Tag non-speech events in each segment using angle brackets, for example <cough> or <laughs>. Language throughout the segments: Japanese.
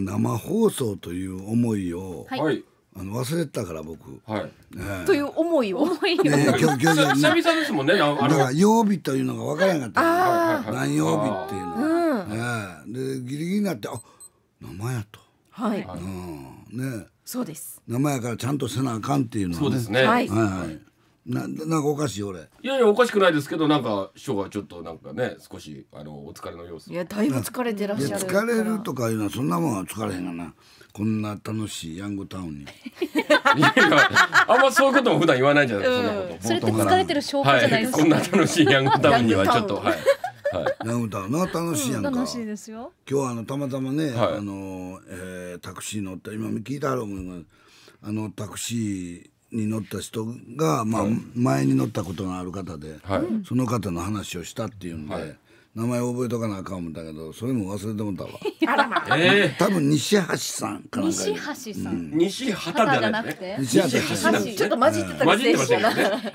生放送という思いを、はい、あの忘れてたから僕、はいね、という思いを、ね、今日今日久々ですもんねだから曜日というのが分からなかった何曜日っていうの、ね、でギリギリになってあ名前やと、はいうんね、そうです名前やからちゃんとせなあかんっていうのはねそうですねはい、はいなんなんかおかしい俺いやいやおかしくないですけどなんか師匠がちょっとなんかね少しあのお疲れの様子いやだいぶ疲れてらっしゃる疲れるとかいうのはそんなもんは疲れへんがなこんな楽しいヤングタウンにいやいやあんまそういうことも普段言わないじゃないですか、そんなことそれって疲れてる証拠じゃないですか、はい、こんな楽しいヤングタウンにはちょっとはいはい、ヤングタウンな楽しいやんか、うん、楽しいですよ今日はあのたまたまね、はい、あの、えー、タクシー乗って今聞いたはる思うあのタクシーに乗った人が、まあ、前に乗ったことのある方で、はい、その方の話をしたっていうんで。はい名前覚えとかなあかんもんだけどそれも忘れてもたわ <laughs> えー、多分西橋さんかな西橋さん、うん、西畑じゃなくて西畑ちょっと混じってたりして、ね、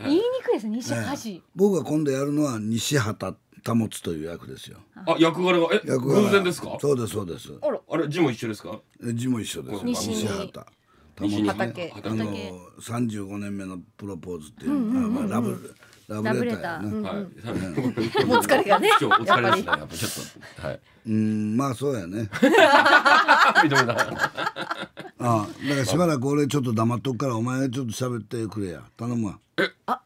言いにくいです西橋、僕が今度やるのは西畑保つという役ですよあ役柄がえ役柄偶然ですかそうですそうですあれ字も一緒ですか字も一緒です西畑畑あの35年目のプロポーズっていう、うんうんうんラブラブレター、<laughs> 疲れがね。お疲れですね。やっぱちょっと。はい。うん、まあそうやね。あ <laughs> あ、だからしばらく俺ちょっと黙っとくからお前ちょっと喋ってくれや。頼むわ。え、あ、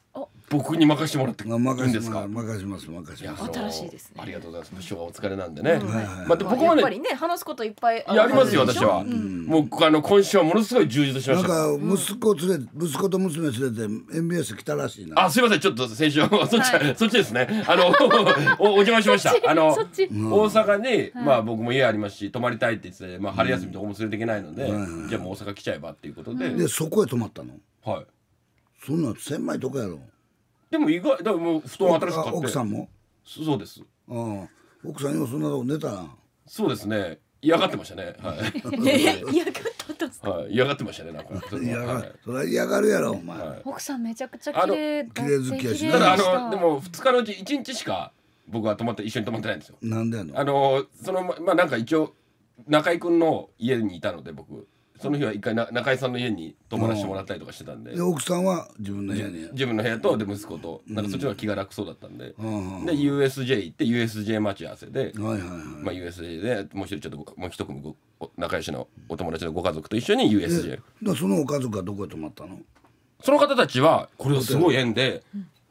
僕に任してもらっていいんですか任せます任せます新しいですねありがとうございます部長がお疲れなんでね、まあで僕もね話すこといっぱいやりますよ私は、うもうあの今週はものすごい充実しましたなんか息子連れ息子と娘連れて MBS 来たらしいなあすいませんちょっと先週 <laughs> そっち、そっちですねあの <laughs> お邪魔しましたあの大阪にまあ僕も家ありますし泊まりたいって言ってまあ春休みとかも連れていけないのでじゃもう大阪来ちゃえばっていうことででそこへ泊まったのはいそんな千枚とかやろでも意外だもう布団新しく買って奥さんもそうですうん奥さんよそんなとこ寝たなそうですね嫌がってましたねはい <laughs> 嫌がったとはい嫌がってましたねなんか嫌が、はい、それは嫌がるやろお前、はい、奥さんめちゃくちゃ綺麗綺麗好きやし、ただあのでも二日のうち一日しか僕は泊まって一緒に泊まってないんですよなんでやのあのそのまあなんか一応中居んの家にいたので僕その日は一回な中井さんの家に泊まらせてもらったりとかしてたんでで奥さんは自分の部屋に自分の部屋とで息子となんかそっちの方が気が楽そうだったんで、で USJ 行って USJ 待ち合わせで、はいはいはいまあ、USJ でもう一人ちょっともう一組ご仲良しのお友達のご家族と一緒に USJ だそのお家族はどこへ泊まったのその方たちはこれすごい縁で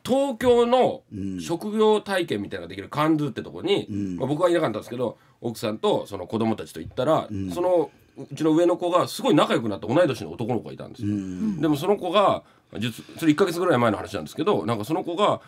東京の職業体験みたいなのができるカンドゥってとこに、まあ、僕はいなかったんですけど奥さんとその子供たちと行ったら、そのうちの上の子がすごい仲良くなった同い年の男の子がいたんですよ。でもその子が実それ1か月ぐらい前の話なんですけどなんかその子が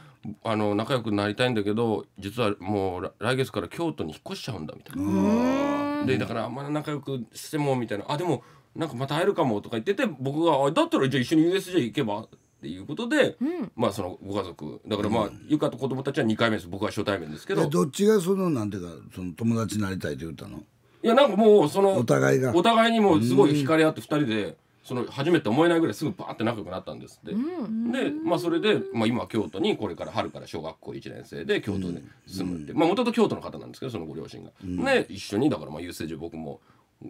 あの仲良くなりたいんだけど実はもう来月から京都に引っ越しちゃうんだみたいな。でだからあんまり仲良くしてもみたいなあでもなんかまた会えるかもとか言ってて僕があだったらじゃあ一緒に USJ 行けばっていうことで、うん、まあそのご家族だからまあ、うん、ゆかと子供たちは2回目です僕は初対面ですけどどっちがそのなんていうかその友達になりたいって言ったのいやなんかもうそのお互いがお互いにもうすごい惹かれ合って2人でその初めて思えないぐらいすぐバーって仲良くなったんですって、で、まあ、それで、まあ、今京都にこれから春から小学校1年生で京都に住むってもともと京都の方なんですけどそのご両親が、で一緒にだからまあ郵政中僕も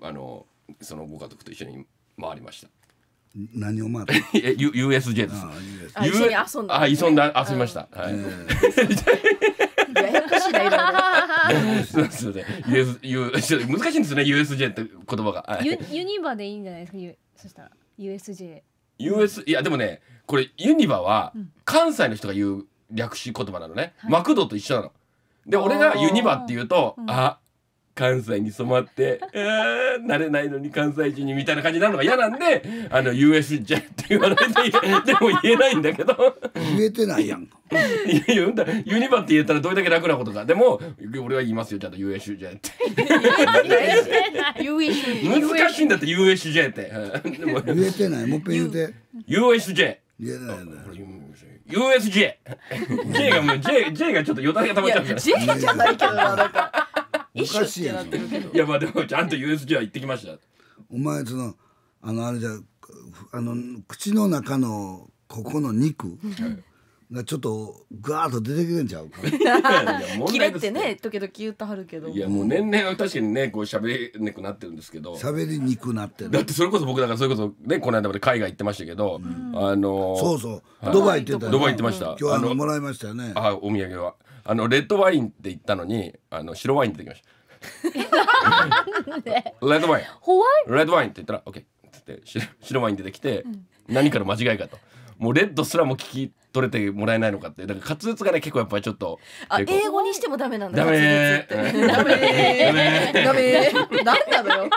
あのそのご家族と一緒に回りました。何を回る <laughs> ?USJ です。あ、遊んだ。遊びました。はい。<laughs> ややこしいな、いろいろ。そうですね。難しいんですね、USJ って言葉が。はいユユニバでいいんじゃないですか、そしたら USJ。US、いや、でもね、これユニバは関西の人が言う略し言葉なのね。はいマクドと一緒なの。で、俺がユニバって言うと、あ、関西に染まって、<laughs> 慣れないのに関西人にみたいな感じになるのが嫌なんで、あの、USJ って言わないで、<laughs> も言えないんだけど。言えてないやんか。言うんだ、ユニバって言ったらどれだけ楽なことか。でも、俺は言いますよ、ちゃんと USJ って。難しいんだって USJ って。言えてない、もっぺん言うて。USJ。<laughs> 言えない USJ。J がもう J、J がちょっとよだれがたまっちゃうか J じゃないけどなんか。おかしいやいやまあでもちゃんと USJ は行ってきましたお前そのあのあれじゃあの口の中のここの肉がちょっとガーッと出てくるんちゃうかキレ <laughs> ってね時々言うとはるけどいやもう年々確かにねこう喋れなくなってるんですけど喋りにくくなってるだってそれこそ僕だからそれこそねこの間まで海外行ってましたけど、うん、あのそうそう、ドバイ行ってたドバイ行ってました、今日あのもらいましたよねあお土産はあのレッドワインって言ったのにあの白ワイン出てきましたレッドワインホワイレッドワインって言ったらオッケーって白ワイン出てきて、何かの間違いかともうレッドすらも聞き取れてもらえないのかってだから滑舌がね結構やっぱりちょっとあ英語にしてもダメなんだダメダメダメダメなんだろう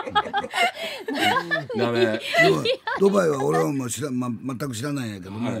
ダメドバイは俺はもう知ら、全く知らないんやけども、は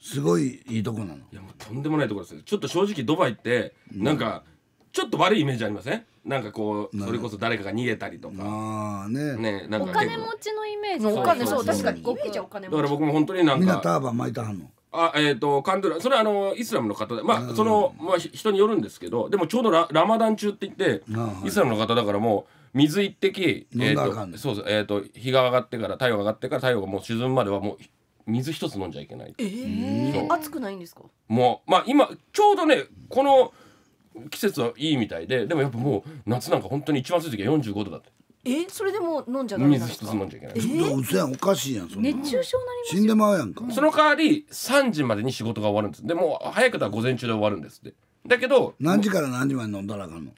すごいいいとこなのいやもうとんでもないところですちょっと正直ドバイってなんかちょっと悪いイメージありませんなんかこうそれこそ誰かが逃げたりとかああねねなんかお金持ちのイメージお金そう確かにごくちゃお金だから僕も本当になんみんなかターバン巻いてはんのあえっ、とカンドラそれはあのイスラムの方でまあそのまあ人によるんですけどでもちょうどララマダン中って言ってはいイスラムの方だからもう水一滴飲んだらかんねえーとそうそうえっ、と日が上がってから太陽が上がってから太陽がもう沈むまではもう水一つ飲んじゃいけない。えー、暑くないんですかもうまあ今ちょうどねこの季節はいいみたいででもやっぱもう夏なんか本当に一番暑い時は45度だってえそれでも飲んじゃダメなんです水一つ飲んじゃいけない、えー、やんおかしいやんそんな熱中症にな死りんでますよまうやんかその代わり3時までに仕事が終わるんですでもう早くら午前中で終わるんですってだけど、何時から何時まで飲んだらあかんの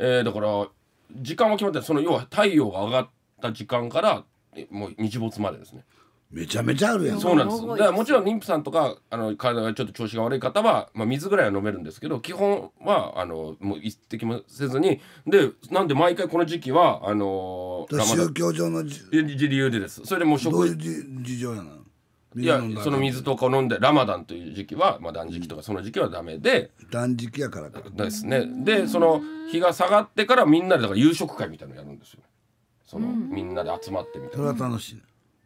えーだから時間は決まってその要は太陽が上がった時間からもう日没までですねめちゃめちゃあるやんそうなんですだからもちろん妊婦さんとかあの体がちょっと調子が悪い方は、まあ、水ぐらいは飲めるんですけど基本はあのもう一滴もせずにでなんで毎回この時期はあの宗教上の理由でですそれでもう食どういう事情やないやその水とか飲んでラマダンという時期は、まあ、断食とかその時期はダメで、うん、断食やからかですねでその日が下がってからみんなでだから夕食会みたいなのやるんですよその、うん、みんなで集まってみたいなそれは楽しい、ね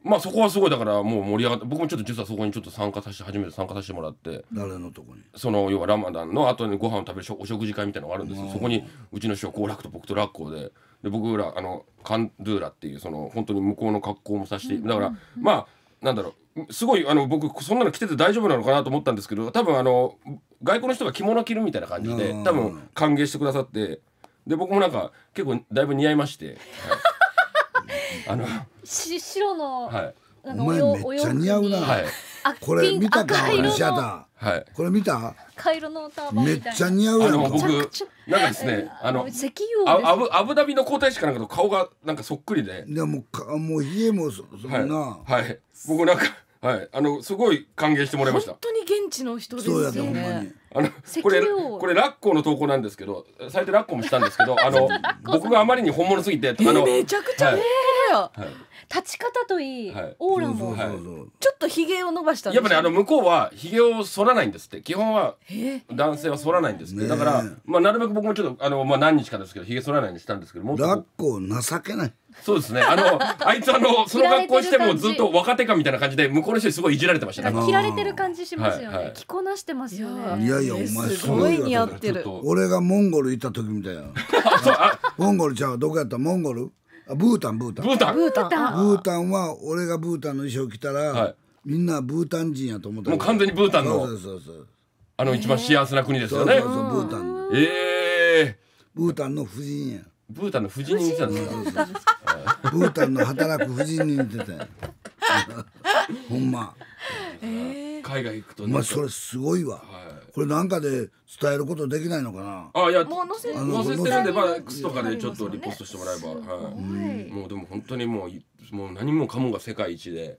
まあそこはすごいだからもう盛り上がって僕もちょっと実はそこにちょっと参加させて初めて参加させてもらって誰のとこにその要はラマダンの後にご飯を食べるお食事会みたいなのがあるんですよそこにうちの師匠好楽と僕とラッコでで僕らあのカンドゥーラっていうその本当に向こうの格好もさせてだからまあなんだろうすごいあの僕そんなの着てて大丈夫なのかなと思ったんですけど多分あの外国の人が着物着るみたいな感じで多分歓迎してくださってで僕もなんか結構だいぶ似合いまして。はいあのし白の、はいお前めっちゃ似合うな、はい、これ見たかシアはい、これ見たカイロータンめっちゃ似合うやん僕なんかですねあの石油アブアブダビの皇太子かなんかと顔がなんかそっくりででもかもう家もそそんな、はい、僕なんかはいあのすごい歓迎してもらいました本当に現地の人ですよねあのこれこれラッコの投稿なんですけど最低ラッコもしたんですけどあの <laughs> 僕があまりに本物すぎてあのめちゃくちゃね、よ、立ち方といい、オーラも、ちょっとひげを伸ばしたやっぱねあの向こうはひげを剃らないんですって基本は男性は剃らないんですってだから、まあ、なるべく僕もちょっとあの、まあ、何日かですけどひげ剃らないにしたんですけども学校情けないそうですねあの <laughs> あいつあのその学校してもずっと若手かみたいな感じで向こうの人にすごいいじられてましたね切られてる感じしますよね、着こなしてますよねいやいやお前すごい似合ってる俺がモンゴル行った時みたいな <laughs> モンゴルちゃんどこやったモンゴルブータンブータンブータンブータンブータンは俺がブータンの衣装着たら、はいみんなブータン人やと思ったもう完全にブータンのそうそうそうあの一番幸せな国ですよねそうそうブータンええブータンの夫人やブータンの夫人に似てたんですかブータンの働く夫人に似てたや <laughs> ほんま、えー、海外行くとまあそれすごいわ、はいこれなんかで伝えることできないのかなあいやもう載せて載せてるんでまあ X とかでちょっとリポストしてもらえば、はい、もうでも本当にもうもう何もかもが世界一で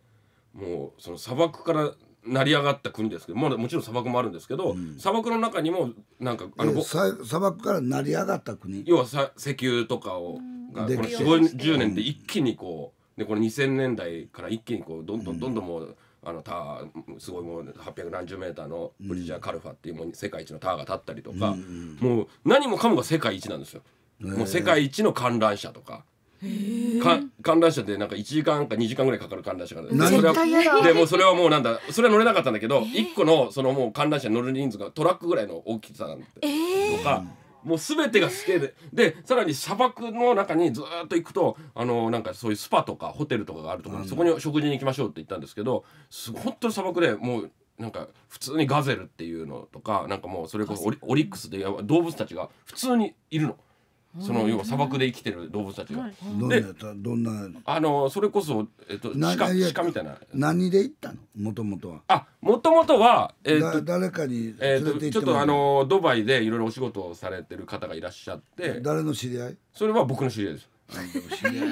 もうその砂漠から成り上がった国ですけどももちろん砂漠もあるんですけど、うん、砂漠の中にもなんかあの砂漠から成り上がった国要はさ石油とかをがこの40年で一気にこうでこれ2000年代から一気にこうどんどんどんどんもう、うんあのターすごいもう800何十メーターのブリジャー・カルファっていうもう世界一のターが立ったりとか、もう何もかもが世界一なんですよ。もう世界一の観覧車とか。か観覧車でなんか1時間か2時間ぐらいかかる観覧車がそれはでもそれはもうなんだそれは乗れなかったんだけど、1個のそのもう観覧車に乗る人数がトラックぐらいの大きさなんとか。もう全てがスケールでさらに砂漠の中にずっと行くとあのなんかそういうスパとかホテルとかがあるところ、そこに食事に行きましょうって言ったんですけどす本当に砂漠でもうなんか普通にガゼルっていうのとかなんかもうそれこそオリックスで動物たちが普通にいるの。その要は砂漠で生きてる動物たちが。どんなやったどんなあのそれこそえっと鹿鹿みたいな。何で行ったの？もともとは。あ、もともとはえっと誰かにえっとちょっとあのドバイでいろいろお仕事をされてる方がいらっしゃって。誰の知り合い？それは僕の知り合いです。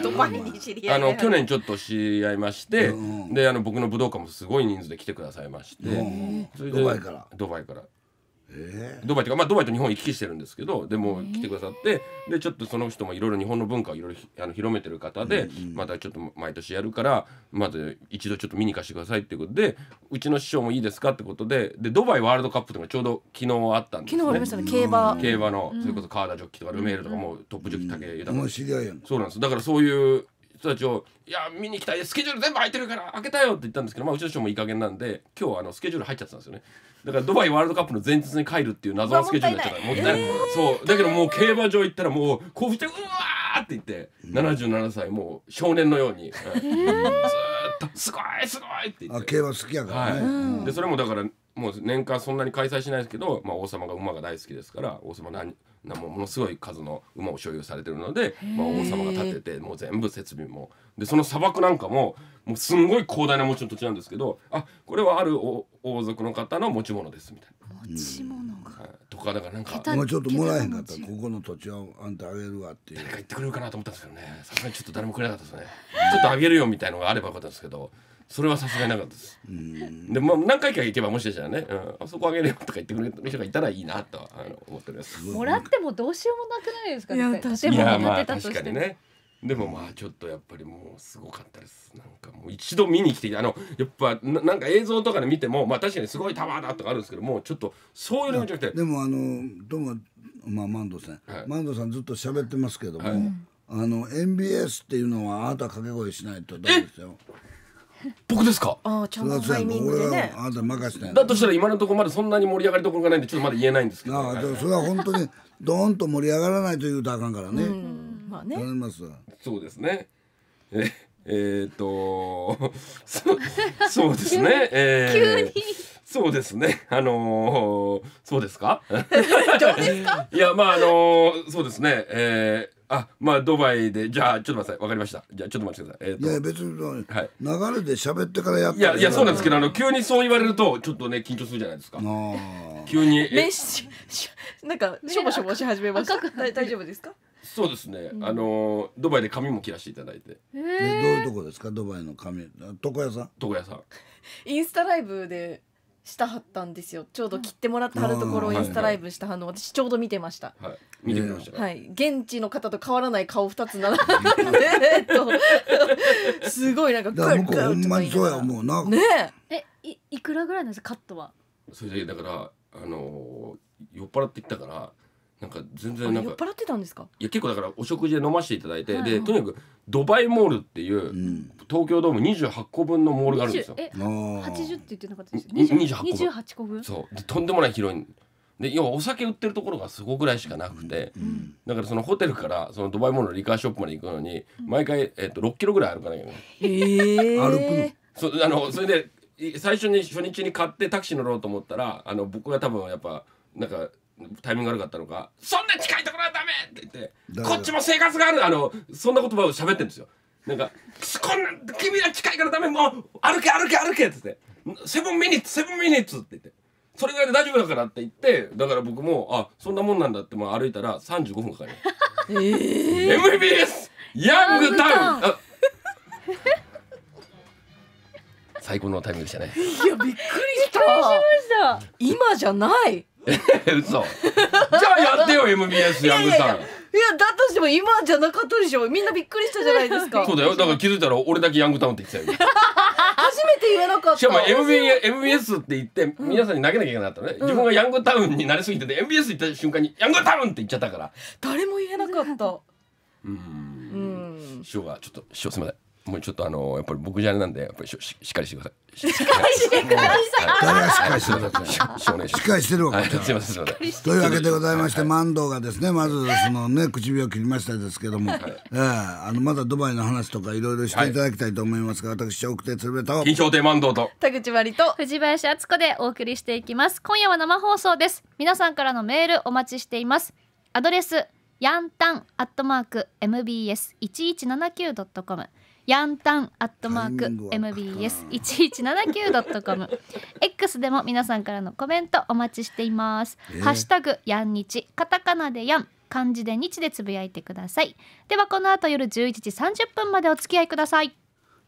ドバイに知り合いあの去年ちょっと知り合いまして、であの僕の武道館もすごい人数で来てくださいまして、ドバイからドバイからえー、ドバイとか、まあ、ドバイと日本行き来してるんですけどでも来てくださって、えー、でちょっとその人もいろいろ日本の文化をいろいろ広めてる方で、うんうん、またちょっと毎年やるからまず一度ちょっと見に行かせてくださいっていうことでうちの師匠もいいですかってことででドバイワールドカップとかちょうど昨日あったんです、ね、昨日ありましたね競馬競馬の、うん、それこそ川田ジョッキとかルメールとかもトップジョッキ武豊、うん、り合いやんそうなんですだからそういう人たちを「いや見に行きたいスケジュール全部空いてるから開けたよ」って言ったんですけど、まあ、うちの師匠もいい加減なんで今日あのスケジュール入っちゃってたんですよね。だからドバイワールドカップの前日に帰るっていう謎のスケジュールになっちゃったもったいない、えー、そうだけどもう競馬場行ったらもう興奮してうわーって言って77歳もう少年のように、はい、ずーっと「すごいすごい!」って言って競馬好きやからね、はい、うん、でそれもだからもう年間そんなに開催しないですけど、まあ、王様が馬が大好きですから王様何なもものすごい数の馬を所有されてるので、まあ、王様が建ててもう全部設備もでその砂漠なんかももうすんごい広大な持ちの土地なんですけどあこれはある王族の方の持ち物ですみたいな。持ち物が、はい、とかだからなんかもうちょっともらえへんかったここの土地はあんたあげるわっていう誰か言ってくれるかなと思ったんですけどねさすがにちょっと誰もくれなかったですねちょっとあげるよみたいのがあればよかったんですけどそれはさすがになかったです。で、まあ、何回か行けばもしかしたらね、うん、あそこあげるよとか言ってくれる人がいたらいいなとあの思っております。もらってもどうしようもなくないですかね。建物建てたとして、まあ、ね。でもまあちょっとやっぱりもうすごかったですなんかもう一度見に来てあのやっぱなんか映像とかで見てもまあ確かにすごいタワーだとかあるんですけどもうちょっとそういうのじゃなくてでもあのどうもまあ万藤さん、はい、さんずっと喋ってますけども、はい、あの n b s っていうのはあなた掛け声しないとダメですよ <laughs> 僕ですかああちゃんとタイミングでねあなた任せてだとしたら今のところまだそんなに盛り上がりどころがないんでちょっとまだ言えないんですけど、ね、ああそれは本当にドーンと盛り上がらないと言うとあかんからね、うんまあね頼みますそうですねええー、っ <laughs> とそうですね、えー、急にそうですね。あのー、そうですか。<laughs> どうですか。いや、まあ、あのー、そうですね。えー、あ、まあ、ドバイで、じゃあ、ちょっと待ってわかりました。じゃあ、ちょっと待ってください。えー、いや、別に、はい、流れで喋ってからやいや、いや、そうなんですけど、あの、急にそう言われると、ちょっとね、緊張するじゃないですか。急に。え、し、し、なんか、しょぼしょぼし始めました。大丈夫ですか。そうですね、あのドバイで髪も切らしていただいてええどういうとこですかドバイの髪床屋さん床屋さん <laughs> インスタライブでしたはったんですよちょうど切ってもらってはるところインスタライブしたはんの私ちょうど見てましたはい見てきました、はい現地の方と変わらない顔二つ並えっとすごいなんかから向こうほんまにそうやもうなねええいいくらぐらいなんですかカットはそれだけだからあの酔っ払っていったからなんか全然なんか酔っ払ってたんですかいや結構だからお食事で飲ませていただいて、はいはい、でとにかくドバイモールっていう、うん、東京ドーム28個分のモールがあるんですよ。え80って言ってなかったです28個分そうとんでもない広いで要はお酒売ってるところがそこぐらいしかなくて、うんだからそのホテルからそのドバイモールのリカーショップまで行くのに、毎回、えー、と6キロぐらい歩かなきゃいけない。歩くのそあのそれで最初に初日に買ってタクシー乗ろうと思ったらあの僕が多分やっぱなんかタイミング悪かったのか「そんな近いところはダメ!」って言って「こっちも生活がある」あのそんな言葉を喋ってるんですよ。なんか「こんな君は近いからダメもう歩け歩け歩け」っつって「セブンミニッツセブンミニッツ」って言って「それぐらいで大丈夫だから」って言ってだから僕も「あそんなもんなんだ」ってまあ歩いたら35分かかる。えー、MBS ヤングタウン最高のタイミングでしたね。いやびっくりした。びっくりしました。今じゃない。<laughs> 嘘じゃあやってよ MBS ヤングさんいやだとしても今じゃなかったでしょみんなびっくりしたじゃないですか <laughs> そうだよだから気づいたら俺だけヤングタウンって言ってたよ初めて言えなかったしかも MBS って言って皆さんに投げなきゃいけなかったね、うん、自分がヤングタウンになりすぎてて MBS 行った瞬間にヤングタウンって言っちゃったから誰も言えなかったうん、うん、師匠がちょっと師匠すいませんもうちょっとあのやっぱり僕じゃなんでやっぱりししっかりしてください。しっかりしてください。しっかりしてください。しっかりしてるわすみませんというわけでございまして、マ万堂がですねまずそのね唇を切りましたですけども、えあのまだドバイの話とかいろいろしていただきたいと思いますが、私奥手鶴瓶と金賞亭マ万堂と田口りと藤林敦子でお送りしていきます。今夜は生放送です。皆さんからのメールお待ちしています。アドレスヤンタンアットマーク mbs 一一七九ドットコム。ヤンタンアットマーク MBS1179.com X でも皆さんからのコメントお待ちしています、えー、ハッシュタグヤン日カタカナでヤン漢字で日でつぶやいてくださいではこの後夜11時30分までお付き合いください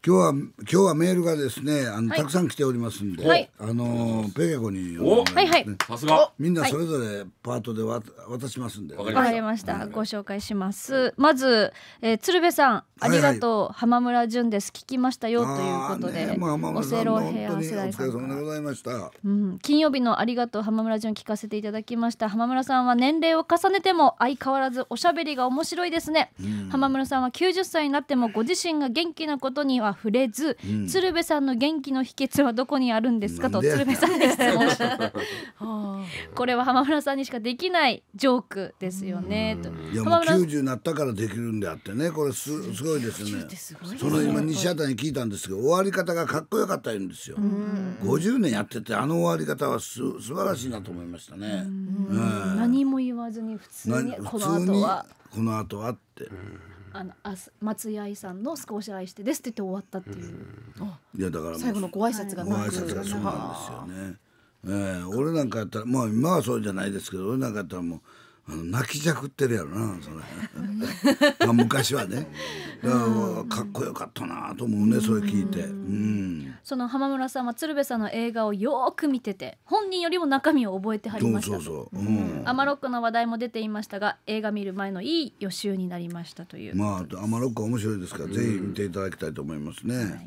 今日は今日はメールがですねあの、はいたくさん来ておりますんで、はいあのペケコに読んはいはいさすがみんなそれぞれパートでわ渡しますんで、わかりましかりました。ご紹介します。まず、えー、鶴瓶さん、ありがとう、浜村淳です。聞きましたよということで、あーねまあまあオセロヘア世代お疲れ様でございました。うん、金曜日のありがとう浜村淳聞かせていただきました浜村さんは年齢を重ねても相変わらずおしゃべりが面白いですね、浜村さんは90歳になってもご自身が元気なことにはは触れず、うん、鶴瓶さんの元気の秘訣はどこにあるんですかと鶴瓶さんに質問した <laughs> これは浜村さんにしかできないジョークですよねといやもう90なったからできるんであってねこれすすごいですねすす、ね、その今西畑に聞いたんですけど終わり方がかっこよかったんですよ50年やっててあの終わり方はす素晴らしいなと思いましたね、うん、何も言わずに普通にこの後はこの後はって。あのあ松井愛さんの「少し愛してです」って言って終わったっていう。いやだから最後のご挨拶がご挨拶がそうなんですよね。えー、俺なんかやったらまあ今はそうじゃないですけど俺なんかやったらもうあの泣きじゃくってるやろなそれ <laughs> まあ昔はねかかっこよかったなと思うねそれ聞いて、その浜村さんは鶴瓶さんの映画をよく見てて本人よりも中身を覚えてはりましたそうそうそう、うん、アマロックの話題も出ていましたが映画見る前のいい予習になりましたというまあアマロック面白いですから、ぜひ見ていただきたいと思いますね、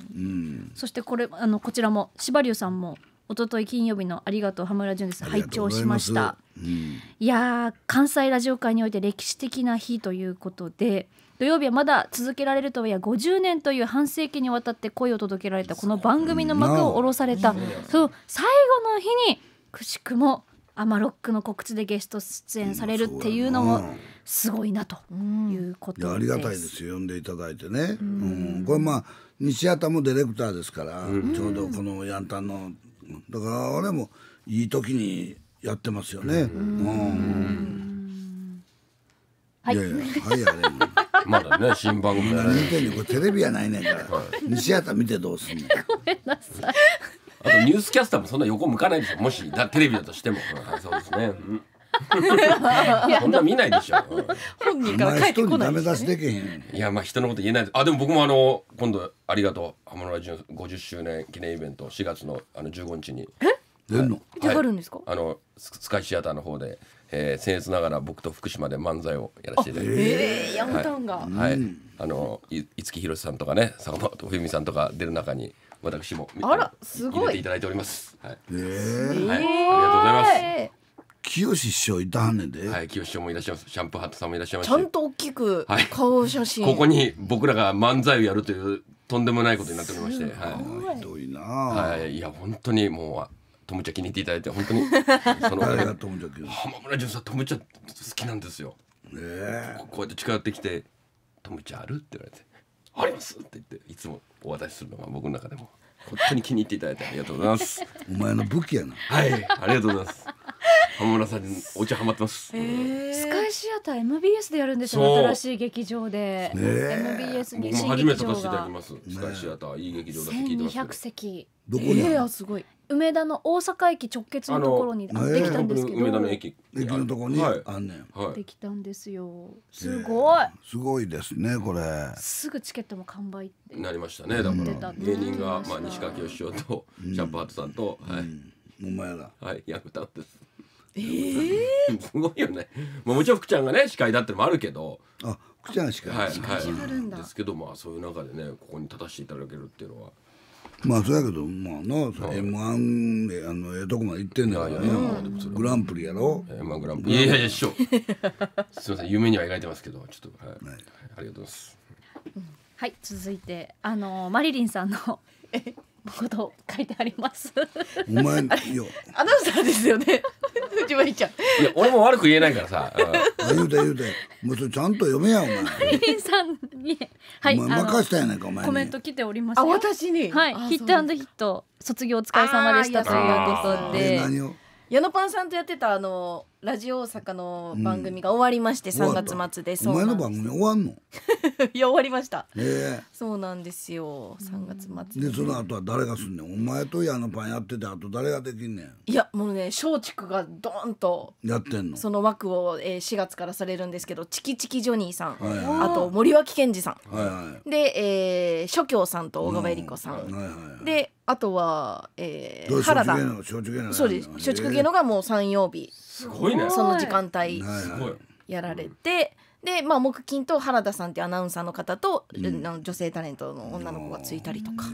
そしてこれあのこちらも司馬龍さんも一昨日金曜日のありがとう浜村淳です拝聴しました、うん、いや関西ラジオ界において歴史的な日ということで土曜日はまだ続けられるとはいえ50年という半世紀にわたって声を届けられたこの番組の幕を下ろされた、うそう最後の日にくしくもアマロックの告知でゲスト出演されるっていうのもすごいなということです。ありがたいですよ呼んでいただいてね。うん、これまあ西畑もディレクターですから、ちょうどこのヤンタンのだからあれもいい時にやってますよね。うん。はい、いやいや、はいあれも。まだね新番組だ見てんねこれテレビやないねんから。西畑見てどうすんの。ごめんなさい。あとニュースキャスターもそんな横向かないでしょもしだテレビだとしても、そうですね、うん <laughs> そんな見ないでしょ。本人から帰ってこない、ね、いやまあ人のこと言えない。あでも僕もあの今度ありがとう浜村淳50周年記念イベント4月のあの15日に。え？出るの？出、はい、るんですか？あのスカイシアターの方で。えー、僭越ながら僕と福島で漫才をやらせていただいて、えー、ヤンタンが、はい、はい、あの五木ひろしさんとかね坂本冬美さんとか出る中に私もあらすごい入れていただいております。はい、えー、はい、ありがとうございます。清師匠いたはんねんで、はい、清師匠もいらっしゃいますシャンプーハットさんもいらっしゃいますちゃんと大きく顔写真、はい、ここに僕らが漫才をやるというとんでもないことになっておりましてはい、ひどいな、はい、いや本当にもうトムちゃん気に入っていただいて本当に <laughs> その誰がトムちゃん浜村さんトムちゃん好きなんですよ、ね、こうやって近寄ってきて「トムちゃんある?」って言われて「あります!」って言っていつもお渡しするのが僕の中でも本当に気に入っていただいてありがとうございますお前の武器やなはいありがとうございます浜村さんにお茶ハマってます、えー、スカイシアター MBS でやるんですよ新しい劇場で、ね、MBS に僕も初めて出していただきます、スカイシアターいい劇場だって聞いてますけど席どこに、すごい梅田の大阪駅直結のところにできたんですけど、梅田の駅駅のところにあんねん、はい、できたんですよすごい、すごいですねこれすぐチケットも完売ってなりましたねだから芸人がまあ西川きよし師匠とシャンパートさんと、はいお前らはい役立ってですえー、すごいよね、まあ、もちろん福ちゃんがね司会だってのもあるけどあ福ちゃん司会はい、はい、ですけどまあそういう中でねここに立たせていただけるっていうのはまあそうやけどまあなあ、それ m 1でええとこまで行ってんだからねグランプリやろ m 1グランプリいやいや師匠すいません夢には描いてますけどちょっと、はい、はい、ありがとうございます、はい続いてあのマリリンさんののこと書いてあります。お前アナウンサーですよね。藤森ちゃん。いや俺も悪く言えないからさ。言うて言うて、もうそれちゃんと読めやお前。さんに、はい、お任したやないかお前。コメント来ておりますあ私に。はい、ヒットアンドヒット卒業お疲れ様でしたということで。何を。矢野パンさんとやってたあのラジオ大阪の番組が終わりまして、うん、3月末でそうですお前の番組終わんの <laughs> いや終わりました、えー、そうなんですよ3月末でその後は誰がすんねんお前と矢のパンやっててあと誰ができんねんいやもうね松竹がドーンとやってんのその枠を、えー、4月からされるんですけどチキチキジョニーさん、はいはい、あと森脇健児さん、はいはい、で、えー、諸教さんと小川恵理子さん、うんはいはいはい、であとは、えー、原田そうです松竹芸能がもう3曜日すごいねその時間帯やられてで、まあ、木金と原田さんっていうアナウンサーの方と、うん、女性タレントの女の子がついたりとか。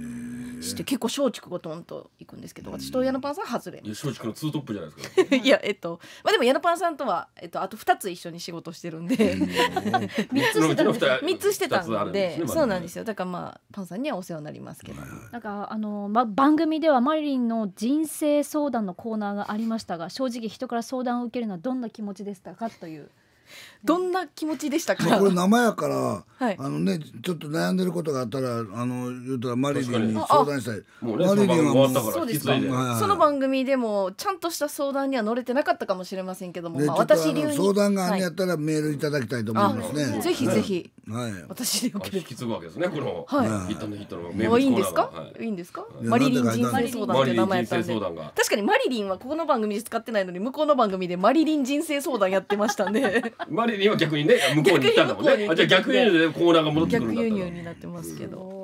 して結構松竹ごとんと行くんですけど私と矢野パンさん外れ松竹のツートップじゃないですかいやえっとまあでも矢野パンさんとは、えっと、あと2つ一緒に仕事してるんで3 <laughs> つしてたんで3つしてたんで、ね、そうなんですよだからまあパンさんにはお世話になりますけどなんかあの、ま、番組ではマリリンの人生相談のコーナーがありましたが正直人から相談を受けるのはどんな気持ちでしたかという。どんな気持ちでしたか。これ生やから、はい、あのね、ちょっと悩んでることがあったら、あの、言うたら、マリリンに相談したい。マリリンはそうですか、はいはい。その番組でも、ちゃんとした相談には乗れてなかったかもしれませんけども、まあ、私流に。相談があんやったら、メールいただきたいと思いますね。ぜひぜひ。はい。私でよければ。引き継ぐわけですね、この。はい。ヒットのヒットの。もういいんですか。いいんですか。マリリン人生相談って名前やったんで。確かに、マリリンはここの番組で使ってないのに、向こうの番組でマリリン人生相談やってましたね。マわには逆にね向こうに行ったんだもんね。あじゃあ逆輸入でコーナーが戻ってくるんだ逆輸入になってますけど。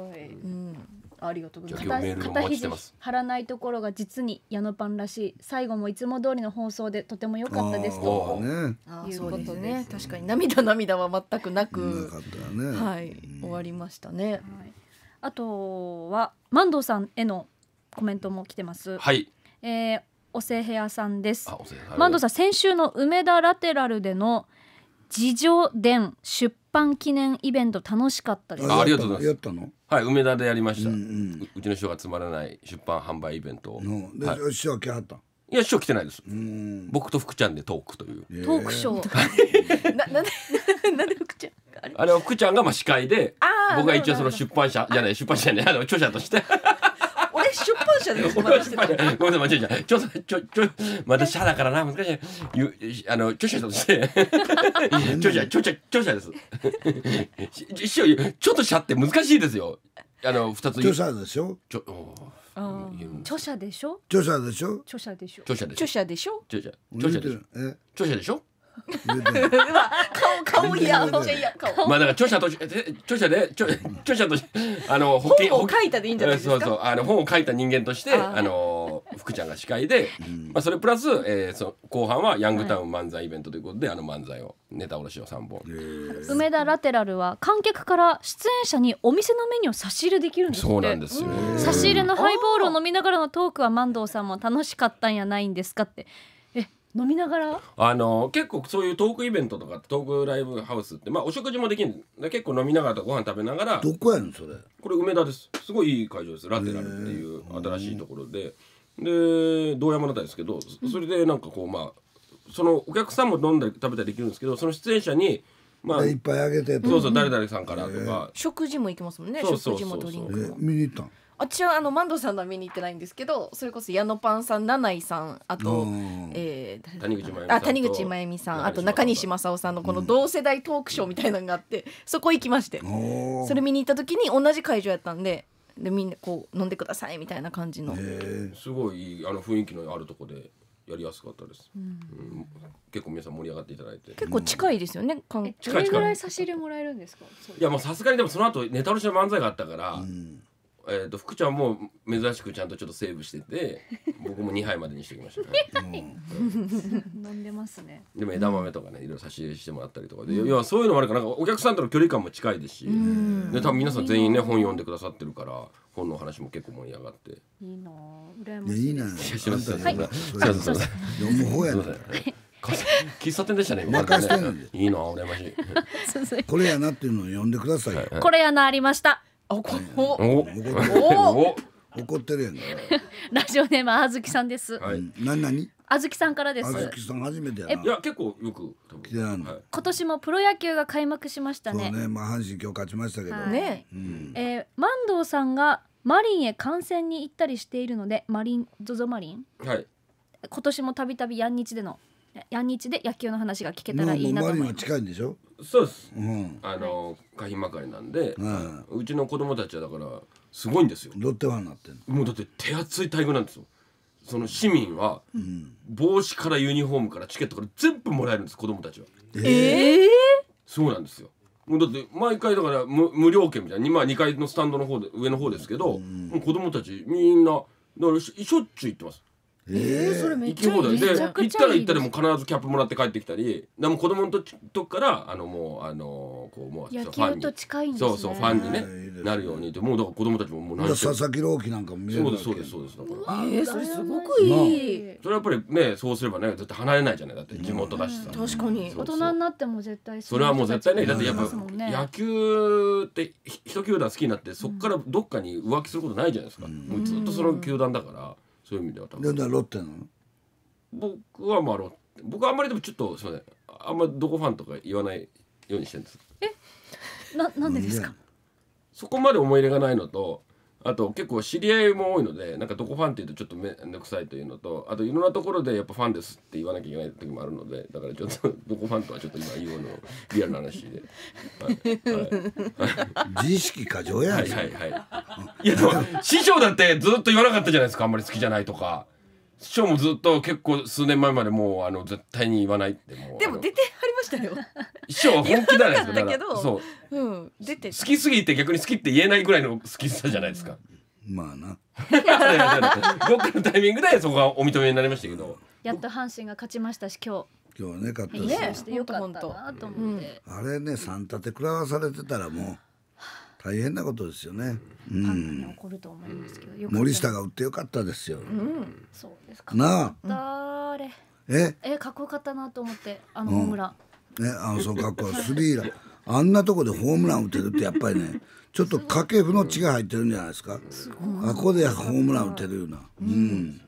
ありがとうございます。肩肘張らないところが実に矢野パンらしい。最後もいつも通りの放送でとても良かったですと。あ、ね、いうことね、確かに涙涙は全くなく、なね、はい、終わりましたね。はい、あとは万藤さんへのコメントも来てます。はい。えー、おせへやさんです。万藤さん先週の梅田ラテラルでの自助伝出版記念イベント楽しかったですあありがとうございますはい梅田でやりました、うんうん、うちの人がつまらない出版販売イベントを、うんではい、師匠来はったいや師匠来てないです僕と福ちゃんでトークという、えー、トークショー <laughs> ななん <laughs> なんで福ちゃんあれあれは福ちゃんがまあ司会で僕が一応その出版社じゃない出版社じゃない著者として出版社でごめんなさい間違えちょっちょちょまた社だからな難しいゆあの著者として <laughs> 著者著者著者です師匠ちょっと社って難しいですよあの二つ著者でしょちょ著者でしょ著者でしょ著者でしょ著者でしょ著者でしょ著者でしょ顔顔いやめっちゃや顔まあだから著者とし著者で著著者とあの保険本を書いたでいいんじゃないですかそうそうあの本を書いた人間としてあの福ちゃんが司会で、まあそれプラス、えー、そ後半はヤングタウン漫才イベントということで、あの漫才をネタおろしを三本。梅田ラテラルは観客から出演者にお店のメニューを差し入れできるんですそうなんですよ。差し入れのハイボールを飲みながらのトークは万堂さんも楽しかったんやないんですかって。飲みながらあの結構そういうトークイベントとかトークライブハウスってまあお食事もできるんで結構飲みながらとご飯食べながらどこやんそれこれ梅田ですすごいいい会場ですラテラルっていう新しいところでで堂山だったんですけどそれでなんかこうまあそのお客さんも飲んだり食べたりできるんですけどその出演者にまあいっぱいあげてそうそう誰々さんからとか食事も行きますもんね食事もドリンクも見に行ったん私はあのマンドさんの見に行ってないんですけどそれこそ矢野パンさん七井さんあと、えー、谷口真由美さんあ谷口真由美さんあと中西正夫さんのこの同世代トークショーみたいなのがあって、そこ行きましてそれ見に行った時に同じ会場やったんででみんなこう飲んでくださいみたいな感じの、すごいあの雰囲気のあるとこでやりやすかったです、うん、結構皆さん盛り上がっていただいて結構近いですよね、うん、どれぐらい差し入れもらえるんですかいやまあさすがにでもその後ネタ卸しの漫才があったから、うんえー、と福ちゃんも珍しくちゃんとちょっとセーブしてて <laughs> 僕も2杯までにしてきました、ね <laughs> 飲んでますねでも枝豆とかねいろいろ差し入れしてもらったりとかで、いやそういうのもあるからなんかお客さんとの距離感も近いですし、で多分皆さん全員ね本読んでくださってるから本の話も結構盛り上がっていいな羨ましいいいなしますよ、はい、そうそうそ読む方やな、喫茶店でしたね。任せてんで。いいな、羨ましい。<laughs> これやなっていうのを読んでください。い、これやなありました。おおおお怒ってるやん <laughs> ラジオネームあずきさんです。はい。なになにあずきさんからです。あずきさん初めてやいや結構よく来てな今年もプロ野球が開幕しましたね。ねまあ阪神今日勝ちましたけど。はい、ね。うん、えー、万藤さんがマリンへ観戦に行ったりしているのでマリンゾゾマリン。はい。今年もたびたびヤン日でのヤン日で野球の話が聞けたらいいなと思います。マリンは近いんでしょ。そうです、うん、あの花品まかりなんで、うん、うちの子供たちはだからすごいんですよロッテフなってんのもうだって手厚い待遇なんですよその市民は、帽子からユニフォームからチケットから全部もらえるんです子供たちはええー、そうなんですよもうだって毎回だから無無料券みたいな、まあ、2階のスタンドの方で上の方ですけど、うん、もう子供たちみんなだからしょっちゅう行ってますえー、それめっちゃいいで行ったら行ったらも必ずキャップもらって帰ってきたりでも子供の時とからあのもうあのこうもう野球と近いんですねそうそうファンにね、なるようにでもうだから子供たちももう何佐々木朗希なんかも見れるそうですそうですそうですだからえー、それすごくいいそれはやっぱりねそうすればね絶対離れないじゃないだって地元だしさ、確かに大人になっても絶対それはもう絶対ねだってやっぱ、野球って一球団好きになってそこからどっかに浮気することないじゃないですか、もうずっとその球団だから、そういう意味では多分。ロッテの僕はまあロッテ僕はあんまりでもちょっとすみませんあんまりどこファンとか言わないようにしてるんですえななんでですかそこまで思い入れがないのとあと結構知り合いも多いのでなんかどこファンっていうとちょっとめんどくさいというのとあといろんなところでやっぱファンですって言わなきゃいけない時もあるのでだからちょっとどこファンとはちょっと今言うのリアルな話で、はい自意識過剰やんはいはいはいいやでも師匠だってずっと言わなかったじゃないですかあんまり好きじゃないとか師匠もずっと結構数年前までもうあの絶対に言わないってもうでも出てたよ師匠は本気じゃなだけどそう、うん、出て好きすぎて逆に好きって言えないぐらいの好きさじゃないですか、まあなど <laughs> っかのタイミングでそこはお認めになりましたけどやっと阪神が勝ちましたし今日今日はね勝ったし、ね、してよかったなと思って、あれね三立て食らわされてたらもう大変なことですよね。うん、森下が打ってよかったですよ。うん、そうですか。なあ。え、え、かっこよかったなと思って、あのホームラン。うんね、あのその格好スリーランあんなとこでホームラン打てるってやっぱりねちょっと掛布の血が入ってるんじゃないですかあこでホームラン打てるような、うん、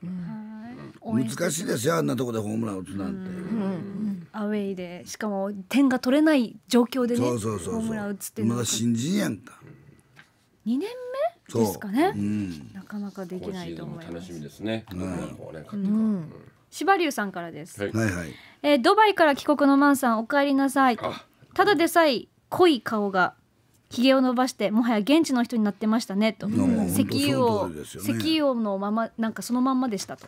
うん、難しいですよあんなとこでホームラン打つなんて。うんアウェイでしかも点が取れない状況でねそうそうそうホームラン打つってまだ新人やんか2年目ですかね、うん、なかなかできないと思います楽しみですね、うん、うん柴龍さんからです、はいはいはいえードバイから帰国のマンさんお帰りなさいただでさえ濃い顔がひげを伸ばしてもはや現地の人になってましたねとん石油王、石の油王のままなんかそのまんまでしたと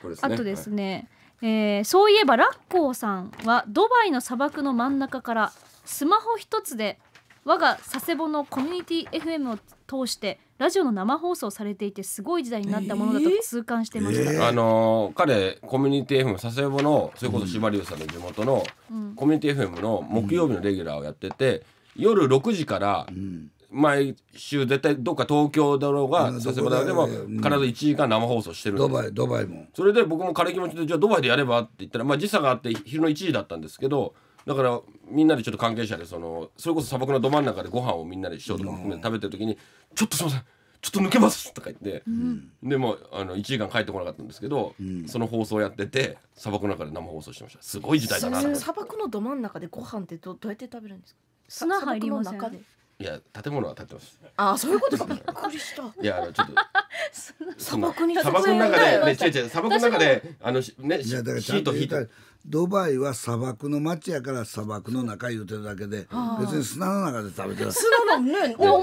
これですあとですね、えーそういえばラッコーさんはドバイの砂漠の真ん中からスマホ一つで我が佐世保のコミュニティ FM を通してラジオの生放送されていてすごい時代になったものだと痛感してました、えー、あのー、彼コミュニティ FM 佐世保のそれこそ司馬龍さんの地元の、コミュニティ FM の木曜日のレギュラーをやってて、うん、夜6時から、うん毎週絶対どっか東京だろうが佐世保だろうでも必ず1時間生放送してるドバイドバイもそれで僕も軽い気持ちでじゃあドバイでやればって言ったらまあ時差があって昼の1時だったんですけどだからみんなでちょっと関係者でそのそれこそ砂漠のど真ん中でご飯をみんなで一緒とか含めて食べてる時に「ちょっとすいませんちょっと抜けます」とか言って、うん、でもあの1時間帰ってこなかったんですけど、うん、その放送やってて砂漠の中で生放送してましたすごい時代だな砂漠のど真ん中でご飯ってどどうやって食べるんですか砂入りませんいや建物は建ってます。あそういうことびっくりした。いやちょっと砂漠に砂漠の中でね違う違う砂漠の中であのねシート引いてドバイは砂漠の町やから砂漠の中言うてるだけで別に砂の中で食べてる砂のね思っ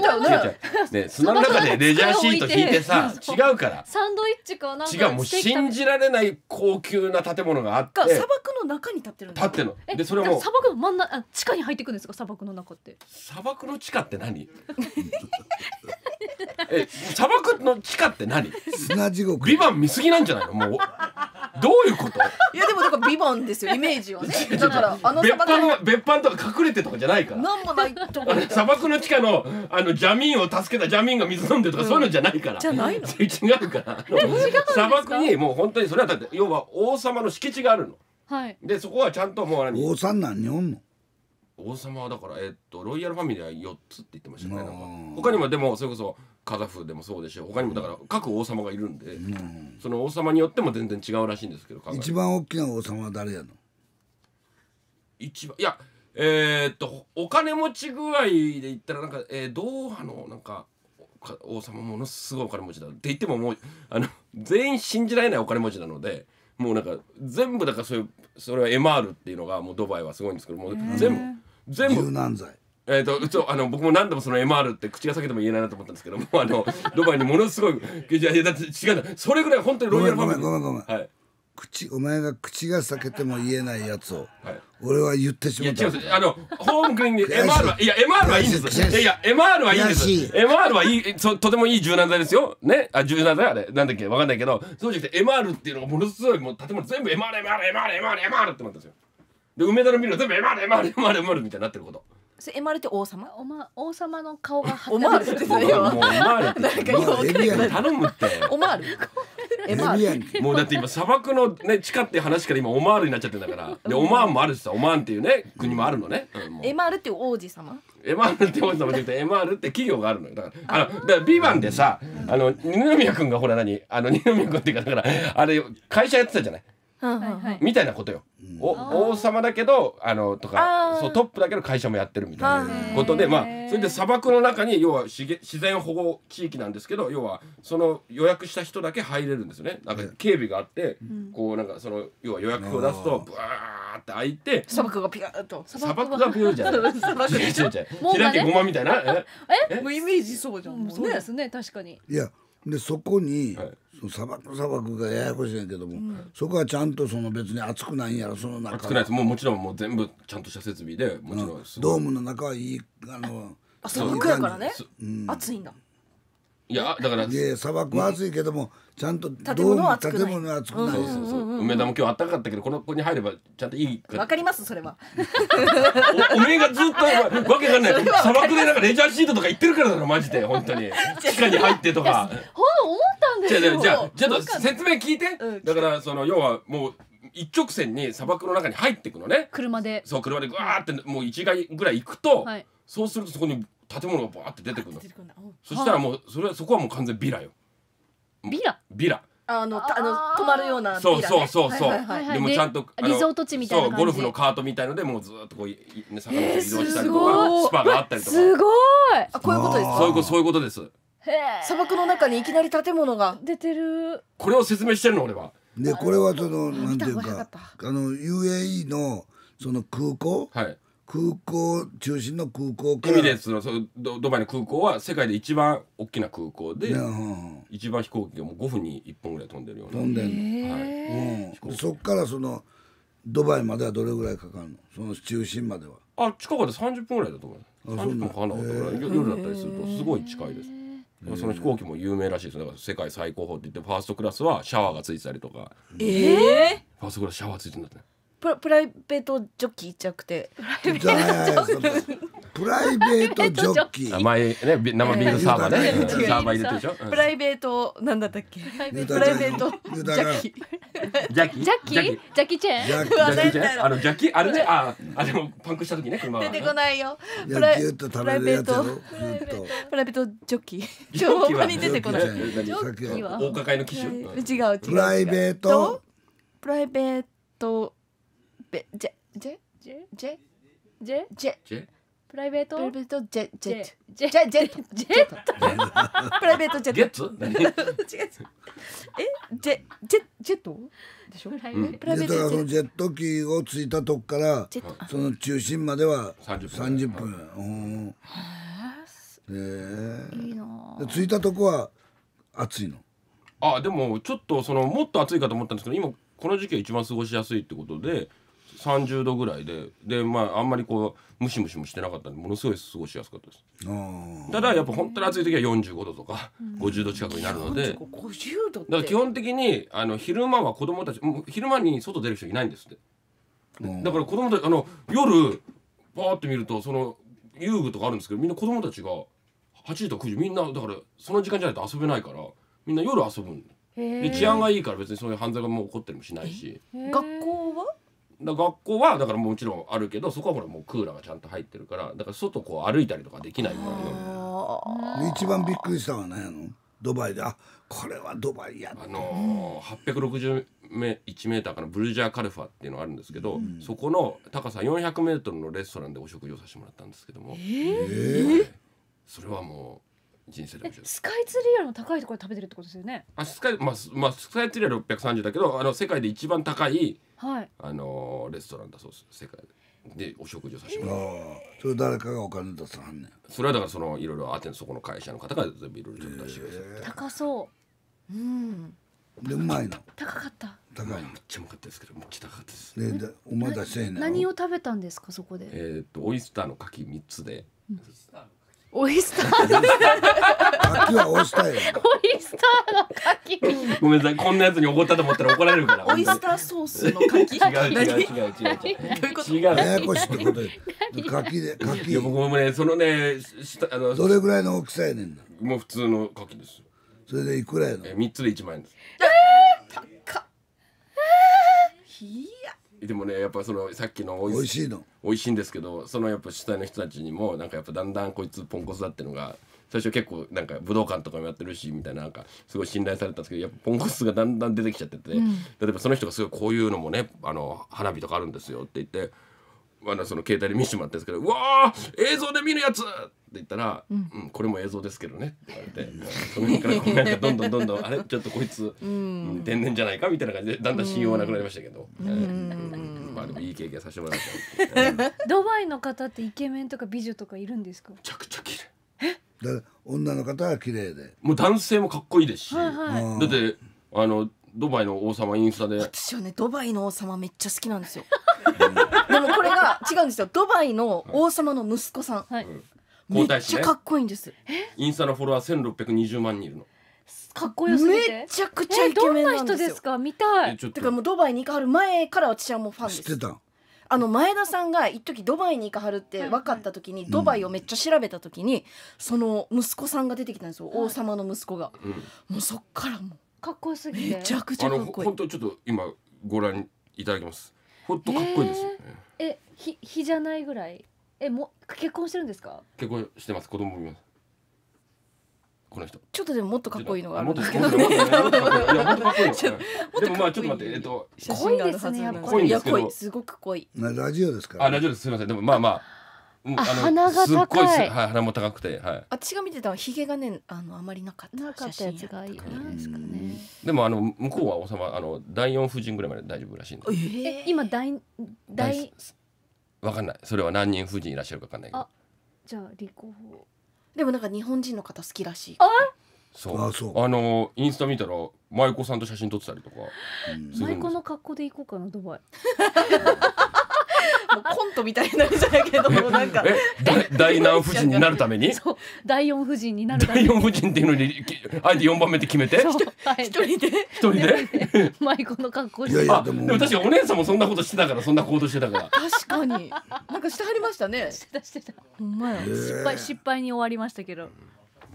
ね砂の中でレジャーシート引いてさ違うからサンドイッチかな違うもう信じられない高級な建物があって砂漠の中に立ってる立ってのでそれも砂漠の真ん中地下に入ってくんですか砂漠の中って砂漠の地下って何 <laughs> え砂漠の地下って何砂地獄ビバン見すぎなんじゃないのもうどういうこといやでもだからバンですよイメージはね <laughs> だからあの別班版の別とか隠れてとかじゃないからなんもないと砂漠の地下のあのジャミーンを助けたジャミーンが水飲んでとか、そういうのじゃないからじゃないの <laughs> 違うから砂漠にもう本当にそれはだって要は王様の敷地があるのはいでそこはちゃんともう王さん何におんの王様はだからえっとロイヤルファミリーは4つって言ってましたね他にもでもそれこそカザフでもそうでしょ他にもだから各王様がいるんで、うん、その王様によっても全然違うらしいんですけど一番大きな王様は誰やの一番いやえー、っとお金持ち具合で言ったらなんか、えー、ドーハのなんか王様ものすごいお金持ちだって言ってももうあの全員信じられないお金持ちなのでもうなんか全部だからそういうそれはエマールっていうのがもうドバイはすごいんですけどもう全部全部柔軟剤えーと、ちょあの僕も何度もその MR って口が裂けても言えないなと思ったんですけども <laughs> あのドバイにものすごいいやいやだって違うそれぐらい本当にロイヤルファミリーごめんごめんごめん、はい、口お前が口が裂けても言えないやつを、はい、俺は言ってしまったいや違うあのホームクリーンに MR はいや MR はいいんですいやいや MR はいいんです MR はいいそとてもいい柔軟剤ですよねあ柔軟剤あれなんだっけわかんないけどそうじゃなくて MR っていうのがものすごいもう建物全部 MRMRMRMRMR って思ったんですよで梅田のビルが全部 MRMRMRMR みたいになってること。それエマルって王様おま王様の顔が貼オマールってそれもうオマールって言ってるから頼むっておまールエマールもうだって今砂漠のね地下って話から今オマールになっちゃってんだからでオマーンもあるしさオマーンっていうね国もあるのね、エマールって王子様エマールって王子様じゃなくてエマールって企業があるのよだからあのだからビバンでさあの二宮君がほら何あの二宮君っていうかだからあれ会社やってたじゃないみたいなことよ、お王様だけどあのとかそうトップだけど会社もやってるみたいなことでまあそれで砂漠の中に要は自然保護地域なんですけど要はその予約した人だけ入れるんですよねなんか警備があって、こうなんかその要は予約を出すとブワーって開いて砂漠がピューッと砂漠がピューじゃんい砂漠開けごまみたいなええイメージそうじゃんそうですね確かにいやでそこに、はい砂漠砂漠がややこしいんやけども、うん、そこはちゃんとその別に暑くないんやらその中暑くないですもうもちろんもう全部ちゃんとした設備でもちろん、うん、ドームの中はいいあのあ砂漠やからね、うん、暑いんだいやだからいや砂漠は暑いけども、ちゃんと建物は暑くない建物はない、そうそう梅田も今日暖かかったけどこの子に入ればちゃんといいわかりますそれはおおめえがずっとわけがない砂漠でなんかレジャーシートとか行ってるからだろマジで本当に <laughs> 地下に入ってとかほん思ったんですよじゃあちょっと説明聞いて、うん、だからその要はもう一直線に砂漠の中に入っていくのね車でそう車でぐわーってもう1時間ぐらい行くと、はい、そうするとそこに建物がバーって出てくるのそしたらもうそれはそこはもう完全ビラよビラビラあのたあの泊まるような、ね、そうそうそうそう、はいはいはい、でもちゃんとリゾート地みたいなゴルフのカートみたいのでもうずっとこう、い、ね、坂道移動したりとか、えー、スパがあったりとかすごいあこういうことですそういうことそういうことです砂漠の中にいきなり建物が出てるこれを説明してるの俺はねこれはそのなんていうかあの UAE のその空港、はい、空港中心の空港からエミレーツのそうドドバイの空港は世界で一番大きな空港で、一番飛行機がもう5分に1本ぐらい飛んでるような飛んでんはい、うん、そっからそのドバイまではどれぐらいかかるのその中心まではあ近くでた30分ぐらいだと思う30分かからなかったぐらい夜だったりするとすごい近いですその飛行機も有名らしいですだから世界最高峰って言ってファーストクラスはシャワーがついてたりとかええファーストクラスシャワーついてるんだってププライベートジョッキー行っちゃくてプライベートジョッキープライベートジョッキー前ね生ビールサーバーね、サーバー入れてるでしょ、プライベートなんだったっけプライベートジャッキージャッキージャッキージャッキーチェンジャッキーあのジャッキーあれねああでもパンクした時ね車出てこないよプライベートプライベートプライベートジョッキージョ出てこないジョッキーは大掛かりの機種違う違うプライベートプライベートベジェジェジェジェジェジェジェプライベートプライベートジェジェジェジェジェジェプライベートジェットゲット違うえジェジェジェットでしょプライベートだからそジェット機をついたとこからその中心までは三十分うんへえいいな着いたとこは暑いのあでもちょっとそのもっと暑いかと思ったんですけど今この時期は一番過ごしやすいってことで30度ぐらいでで、まあ、あんまりこうムシムシもしてなかったんでものすごい過ごしやすかったですただやっぱ本当に暑い時は45度とか、50度近くになるので50度だから基本的にあの昼間は子供たち昼間に外出る人いないんですってだから子供たちあの夜パーって見るとその遊具とかあるんですけどみんな子供たちが8時とか9時みんなだからその時間じゃないと遊べないからみんな夜遊ぶんで治安がいいから別にそういう犯罪がもう起こったりもしないし学校はだ学校はだからもちろんあるけどそこはほらもうクーラーがちゃんと入ってるからだから外こう歩いたりとかできないから一番びっくりしたのは何やのドバイであこれはドバイやあのー、860メ1メーターからブルジャーカルファっていうのがあるんですけど、うん、そこの高さ400メートルのレストランでお食事をさせてもらったんですけども、えー、はい、それはもう人生でもスカイツリーの高いところで食べてるってことですよねあスカイ、まあまあ、スカイツリーは630だけどあの世界で一番高い、はい、あのレストランだそうです世界でお食事をさせてもらう、えー、それ誰かがお金出すはんねんそれはだからそのいろいろあテンそこの会社の方が全部いろいろ出してくだ高そううんでうまいの高かった高いめっちゃうまかったですけどめっちゃ高かったですででお前出してへんねん何を食べたんですかそこでえっとオイスターの柿蠣3つで、うんオイスターです。はオイスターよ。オイスターの柿ごめんなさい、こんなやつに怒ったと思ったら怒られるから。オイスターソースの牡蠣。違う違う違う違う。違う。ややこしいってことで。柿蠣で牡僕もねそのねしたあの。どれぐらいの大きさやねんな。もう普通の柿です。それでいくらやの。三つで一万円です。ええー、高っ。ええー、いや。でもねやっぱそのさっきの美味しいの美味しいんですけどそのやっぱ主催の人たちにもなんかやっぱだんだんこいつポンコツだってのが最初結構なんか武道館とかもやってるしみたいななんかすごい信頼されたんですけどやっぱポンコツがだんだん出てきちゃってて、うん、例えばその人がすごいこういうのもねあの花火とかあるんですよって言って。まだその携帯で見せてもらったんですけど「うわ映像で見るやつ!」言ったら、うんうん、これも映像ですけどね」って言われてその辺からこうなんかどんどんどんどんあれ <laughs> ちょっとこいつ、うん、天然じゃないかみたいな感じでだんだん信用はなくなりましたけど。まあでもいい経験させてもらいました。<laughs> ドバイの方ってイケメンとか美女とかいるんですか。めちゃくちゃ綺麗。え？だ女の方は綺麗で。もう男性もかっこいいですし、はいはい、だってあのドバイの王様インスタで。私はねドバイの王様めっちゃ好きなんですよ。<laughs> でもこれが違うんですよ。ドバイの王様の息子さん。はい、皇太子ねかっこいいんですインスタのフォロワー1620万人いるのかっこよすぎてめちゃくちゃイケメンなんですよどんな人ですか見たいてかもうドバイに行かはる前から私はもうファンです知ってたあの前田さんが一時ドバイに行かはるって分かった時に、ドバイをめっちゃ調べた時に、その息子さんが出てきたんですよ、王様の息子が、もうそっからもうかっこよすぎてめちゃくちゃかっこいい本当ちょっと今ご覧いただきます本当かっこいいですよね、えひひじゃないぐらいえも結婚してるんですか結婚してます子供もいますこの人ちょっとでももっとかっこいいのがあるんですけどねでもまあちょっと待ってえっと濃いですねやっぱですすごく濃いラジオですからあラジオですすみませんでもまあまああ鼻が高い、はい、鼻も高くて、はい、私が見てたひげがねあのあまりなかったなかったやつがいいですかねでもあの向こうは王様あの第四夫人ぐらいまで大丈夫らしいんで、え今第第わかんないそれは何人夫人いらっしゃるかわかんないけどじゃあ立候補でもなんか日本人の方好きらしいそうあそうあのインスタ見たら舞妓さんと写真撮ってたりとか舞妓の格好で行こうかなドバイ <laughs> <laughs> コントみたいになるじゃなけどなんか第何夫人になるために <laughs> 第四夫人になる第四夫人っていうのにあえて四番目って決めて一、人で一人でマ舞妓の格好していやでも確かお姉さんもそんなことしてたからそんな行動してたから確かになんかしてはりましたね <laughs> してたしてた失敗失敗に終わりましたけど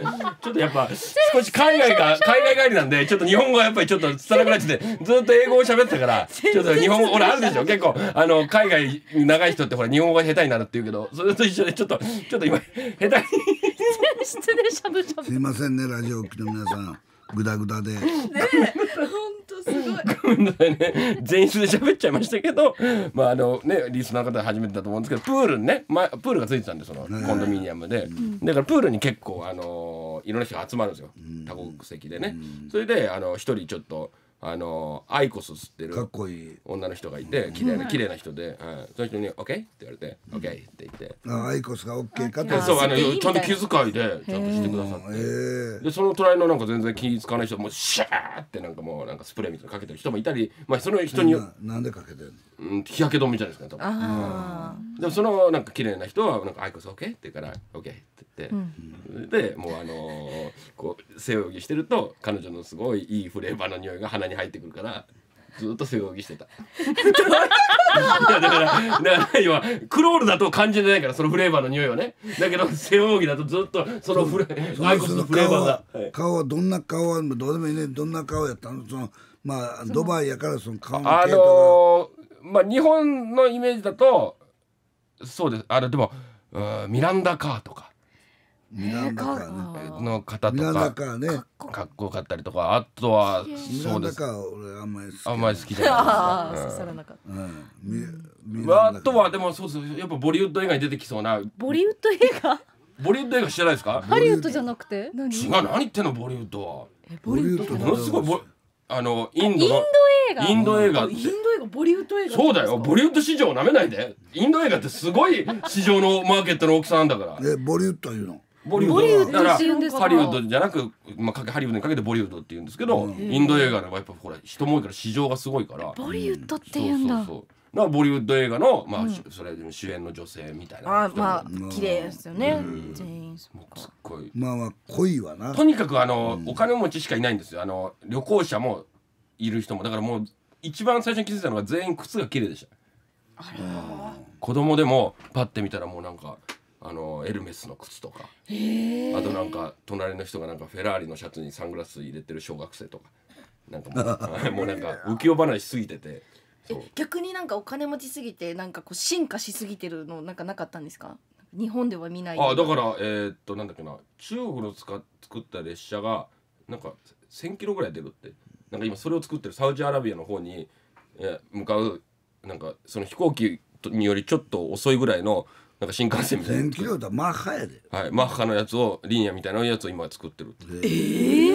ちょっとやっぱ少し海外が海外帰りなんでちょっと日本語がやっぱりちょっとらくなっててずっと英語を喋ってたからちょっと日本語俺あるでしょ結構あの海外長い人ってほら日本語が下手になるって言うけどそれと一緒でちょっとちょっと今下手に失礼しゃぶしゃぶすいませんねラジオ機の皆さんグダグダでね本 <laughs> ごめんなさいね前室で喋っちゃいましたけどまああのねリスナーの方初めてだと思うんですけどプールね、まあ、プールがついてたんでそのコンドミニアムで、だからプールに結構あのいろんな人が集まるんですよ多国籍でね。それであの一人ちょっと。あのアイコス吸ってるかっこいい女の人がいて綺麗な綺麗な人で、はい、その人に「オッケーって言われて「オッケーって言ってあアイコスがオッケーかってそうあのちゃんと気遣いでちゃんとしてくださってでその隣のなんか全然気使わない人もうシャーってなんかもうなんかスプレーみたいなかけてる人もいたり、まあ、その人になんでかけてるの日焼け止めじゃないですか多分でもそのなんか綺麗な人はなんか「アイコスオッケーって言うから「オッケーってってて、うん、でもうあのー、こう背泳ぎしてると彼女のすごいいいフレーバーの匂いが鼻に入ってくるからずっと背泳ぎしてた。<laughs> だからだから要はクロールだと感じないからそのフレーバーの匂いはねだけど背泳ぎだとずっとそのフレアイコスのフレーバーが顔はどんな顔はどうでもいいねどんな顔やったのそのまあドバイやからその顔のあのー、まあ日本のイメージだとそうですあれでもミランダカーとかミラねの方とかねかっこよかったりとかあとはそうですカー俺あんまり好きあんまり好きじゃないですかあとはでもそうですやっぱボリウッド映画に出てきそうなボリウッド映画、ボリウッド映画知らないですかハリウッドじゃなくて、何？違う何言ってんのボリウッドはえボリウッドってものすごいボあのインドインド映画。インド映画インド映画、ボリウッド映画。そうだよボリウッド市場をなめないでインド映画ってすごい市場のマーケットの大きさなんだからえボリウッドいうのボリュードだからハリウッドじゃなく、まあ、ハリウッドにかけてボリュードって言うんですけど、インド映画のやっぱほら人も多いから市場がすごいからボリュードって言うんだそうそうそうボリウッド映画の、まあ、うん、それ主演の女性みたいなあまあ綺麗ですよね、うん、全員すっごいまあまあいわなとにかくあの、うん、お金持ちしかいないんですよあの旅行者もいる人もだからもう一番最初に気づいたのが全員靴が綺麗でしたあら子供でもパッて見たらもうなんかあのエルメスの靴とかあとなんか隣の人がなんかフェラーリのシャツにサングラス入れてる小学生とかなんかもう <laughs> もうなんか浮世離しすぎてて逆になんかお金持ちすぎてなんかこう進化しすぎてるのなんかなかったんですか日本では見ないあだからえー、っとなんだっけな中国の使作った列車がなんか1,000キロぐらい出るってなんか今それを作ってるサウジアラビアの方に向かうなんかその飛行機によりちょっと遅いぐらいのなんか新幹線みたいな1000キロだマッハやではいマッハのやつをリニアみたいなやつを今作ってるえ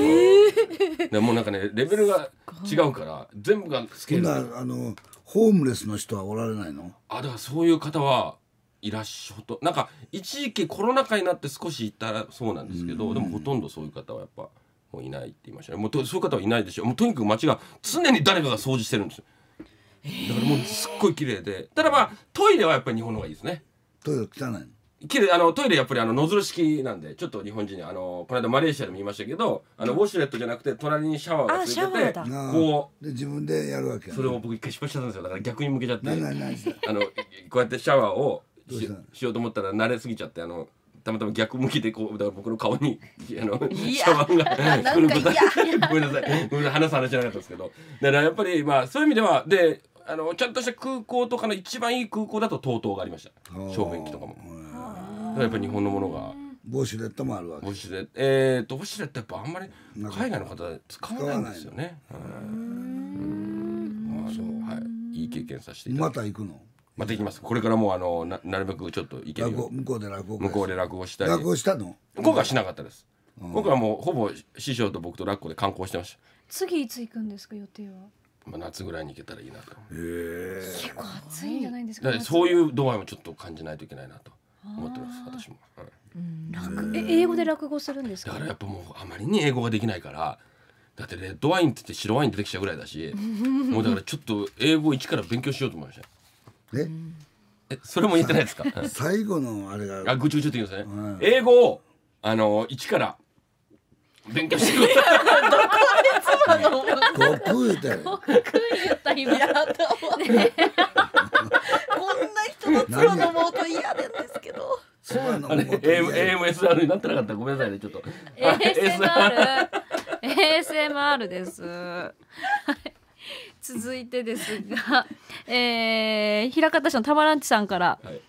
えでもうなんかねレベルが違うから全部がスケールあのホームレスの人はおられないのあだからそういう方はいらっしゃとなんか一時期コロナ禍になって少し行ったらそうなんですけど、でもほとんどそういう方はやっぱもういないって言いましたねもうそういう方はいないでしょうもうとにかく街が常に誰かが掃除してるんですよだからもうすっごい綺麗でただまあトイレはやっぱり日本の方がいいですねトイレ汚いのきれあのトイレやっぱりあのノズル式なんでちょっと日本人にあのこの間マレーシアでも言いましたけどあのウォシュレットじゃなくて隣にシャワーがついててあこうで自分でやるわけそれを僕一回失敗しちゃったんですよだから逆に向けちゃってな <laughs> あなのこうやってシャワーをしししようと思ったら慣れすぎちゃってあのたまたま逆向きでこうだから僕の顔にあのシャワーがなることごめんなさいごめんなさい話さ話じゃなかったんですけどだからやっぱりまあそういう意味ではであのちゃんとした空港とかの一番いい空港だと TOTO がありました小便器とかもだやっぱ日本のものがボシュレットもあるわけボシュレットえっ、ー、とボシュレットやっぱあんまり海外の方で使わないんですよねうんまあそうはいいい経験させていただまた行くのまた行きますこれからもあのななるべくちょっと行けるよ向こうで落語向こうで落語したり落語したの今回はしなかったです僕はもうほぼ師匠と僕と落語で観光してました次いつ行くんですか予定はまあ、夏ぐらいに行けたらいいなと結構暑いんじゃないですかそういう度合いもちょっと感じないといけないなと思ってます私も、うん、い、え英語で落語するんですかだからやっぱもうあまりに英語ができないからだってレッドワインって言って白ワイン出てきちゃうぐらいだし <laughs> もうだからちょっと英語一から勉強しようと思いましたええそれも言ってないですか最後のあれがあぐちゅぐちゅって言うんすね、うん、英語をあの一から勉強してどこで妻の悟空言ったよ。言っただ。こんな人の妻の思と嫌なんですけど。そう AMSR になってなかったごめんなさいねちょっと。ASMR。ASMR です。続いてですが、えー、平方市のたまランチさんから。はい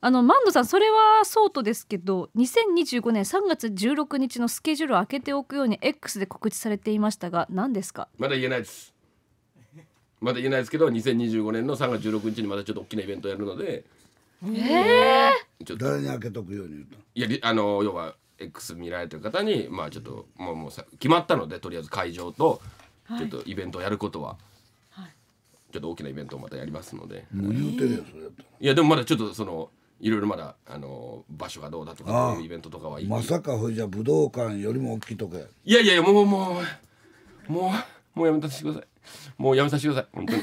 あのマンドさんそれはそうとですけど2025年3月16日のスケジュールを開けておくように X で告知されていましたが何ですかまだ言えないですまだ言えないですけど2025年の3月16日にまたちょっと大きなイベントやるのでええー、誰に開けとくように言ったいやあの要は X 見られてる方にまあちょっと、まあ、もうさ決まったのでとりあえず会場とちょっとイベントをやることは、はい、ちょっと大きなイベントをまたやりますので言うてるやんそれやったいやでもまだちょっとそのいろいろまだあの場所がどうだとかいうイベントとかはまさかほいじゃ武道館よりも大きいとこやいやいやいやもうもうもうもうやめさせてくださいもうやめさせてください本当に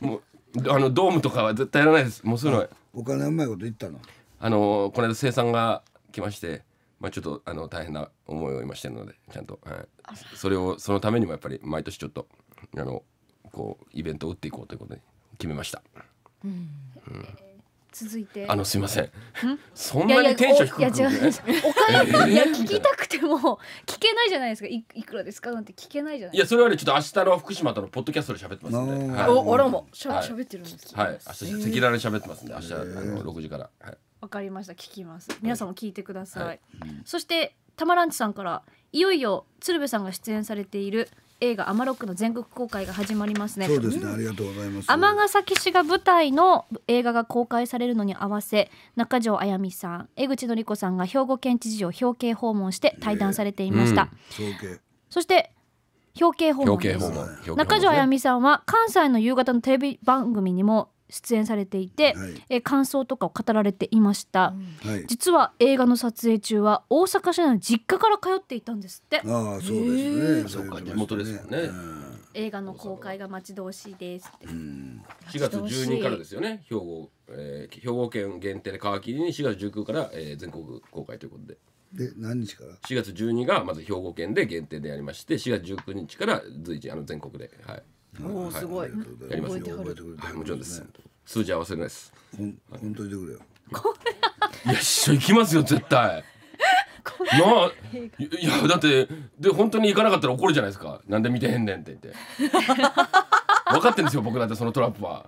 <laughs> もうあのドームとかは絶対やらないですもうそういうのはお金うまいこと言ったのあのこの間生産が来ましてまあちょっとあの大変な思いを今してるのでちゃんと、はい、それをそのためにもやっぱり毎年ちょっとあのこうイベントを打っていこうということに決めました。うん、うん続いてあのすいませんそんなにテンション低くないやいやお金いや聞きたくても聞けないじゃないですかいくらですかなんて聞けないじゃないいやそれはねちょっと明日の福島とのポッドキャストで喋ってますんで、はい、お俺もしゃ,、はい、喋ってるんですはい明日赤裸々に喋ってますんで明日あの六時からはいわかりました聞きます皆さんも聞いてください、はい、そしてたまランチさんからいよいよ鶴瓶さんが出演されている「映画「アマロック」の全国公開が始まりますねそうですね、ありがとうございます尼崎市が舞台の映画が公開されるのに合わせ中条あやみさん江口のりこさんが兵庫県知事を表敬訪問して対談されていました、えーうん、そして表敬訪問中条あやみさんは関西の夕方のテレビ番組にも出演されていて、はい、え感想とかを語られていました、うん実は映画の撮影中は大阪市内の実家から通っていたんですってああそうですねそうか地元ですよね、うん、映画の公開が待ち遠しいです四、うん、月十二からですよね兵庫、えー、兵庫県限定で皮切りに四月十九から、えー、全国公開ということでで何日から四月十二がまず兵庫県で限定でやりまして四月十九日から随時あの全国ではいおおすごい。やりますよ。覚えてくれはい、もちろんです。数字合わせないです。ほんほんいくれよいや、一緒行きますよ、絶対。なあいやだってで本当に行かなかったら怒るじゃないですかなんで見てへんねんって言って <laughs> 分かってんですよ僕だってそのトラップは、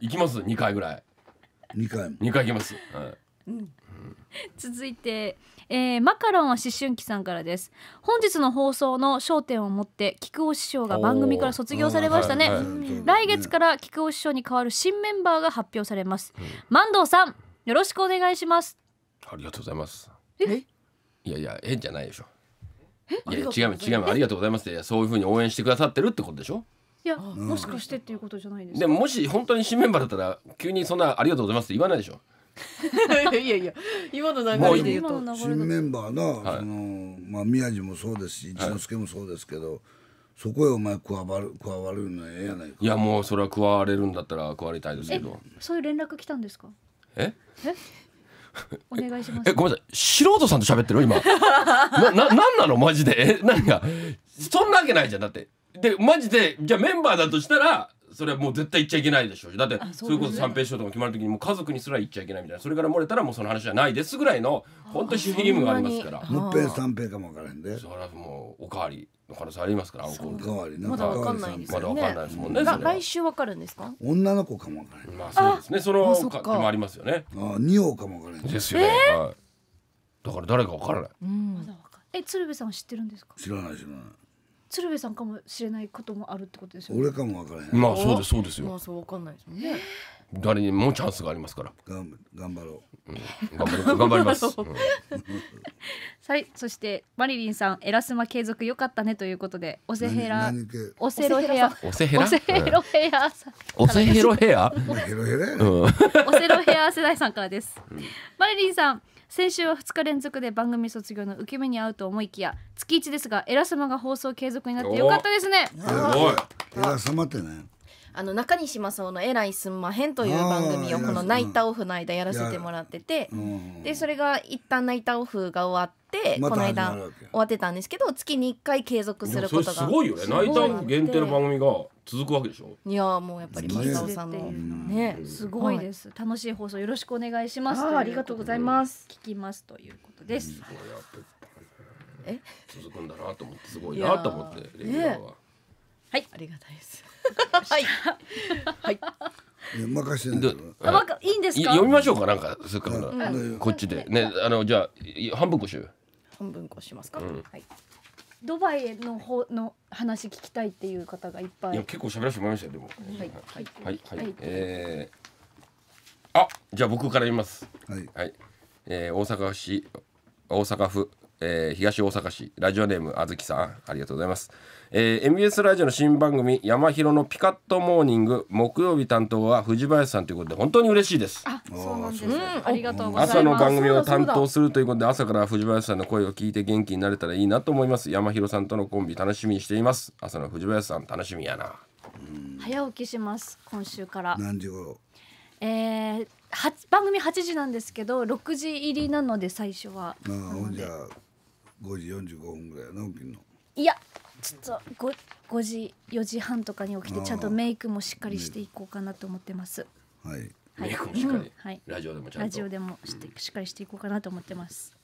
行きます二回ぐらい二回二回行きます、はい、続いてえー、マカロンは思春期さんからです本日の放送の焦点をもって菊尾師匠が番組から卒業されましたね、来月から菊尾師匠に代わる新メンバーが発表されます、万堂さんよろしくお願いしますありがとうございますえいやいや変じゃないでしょいや違う違うありがとうございますそういうふうに応援してくださってるってことでしょいや、もしかしてっていうことじゃないですでももし本当に新メンバーだったら急にそんなありがとうございますって言わないでしょ <laughs> いやいや今の流れで言うと、まあ、新メンバーな、はい、そのまあ、宮地もそうですし一之輔もそうですけど、はい、そこへお前加わる加わるのはええやないかいやもうそれは加われるんだったら加わりたいですけどそういう連絡来たんですかええお願いしますえ。え、ごめんなさい。素人さんと喋ってる今。<laughs> な、な、なんなのマジで。え、何が。そんなわけないじゃん。だって。で、マジで、じゃあメンバーだとしたら、それはもう絶対言っちゃいけないでしょうだってそれこそ三平師匠とか決まる時にもう家族にすら言っちゃいけないみたいなそれから漏れたらもうその話じゃないですぐらいの本当に守秘義務がありますからもっぺん三平かもわからへんでそれはもうおかわりの可能性ありますからおかわりまだわかんないですまだわかんないですもんね来週わかるんですか女の子かもわからへんまあそうですねそのそもありますよねあ二王かもわからへんですよねだから誰かわからないえ鶴瓶さんは知ってるんですか知らない知らない鶴瓶さんかもしれないこともあるってことですよ、ね、俺かもわからへんまあそうですそうですよまあそうわかんないですね誰にもチャンスがありますから頑張ろう、頑張ろう頑張ります、<laughs> はいそしてマリリンさんエラスマ継続良かったねということでオセヘラオセロヘアオセヘラヘロヘアオセヘロヘアオセロヘア世代さんからです、マリリンさん先週は2日連続で番組卒業の受け目に合うと思いきや月1ですがエラ様が放送継続になってよかったですねすごい様ってねあの中西正夫の「えらいすんまへん」という番組をこのナイターオフの間やらせてもらってて、でそれが一旦ナイターオフが終わって。この間終わってたんですけど月に1回継続することがすごいよねナイター限定の番組が続くわけでしょいやもうやっぱり松田さんのねすごいです、はい、楽しい放送よろしくお願いしますありがとうございます聞きますということですえ続くんだなと思ってすごいなと思ってレギュラーは。はいありがたいです <laughs> はいはいいや任せないあわかいいんですか読みましょうかなんかそっからうんこっちでねあのじゃあ半分こしよう半分こしますか、うんはいドバイの方の話聞きたいっていう方がいっぱいいや結構喋らせてもらいましたよでもはいはいはいはい、はいえー、あじゃあ僕から言いますはいはい、えー、大阪市大阪府えー、東大阪市ラジオネームあずきさんありがとうございます、えー、MBS ラジオの新番組「山広のピカットモーニング」木曜日担当は藤林さんということで本当に嬉しいですあそうなんですね、ありがとう朝の番組を担当するということで朝から藤林さんの声を聞いて元気になれたらいいなと思います山広さんとのコンビ楽しみにしています朝の藤林さん楽しみやな早起きします今週から何時頃えー、番組8時なんですけど6時入りなので最初はああじゃあ五時十五分ぐらいや起きのいやちょっと 5, 五時4時半とかに起きてちゃんとメイクもしっかりしていこうかなと思ってますはいメイクもしっかり、はい、ラジオでもちゃんとラジオでもして、しっかりしていこうかなと思ってます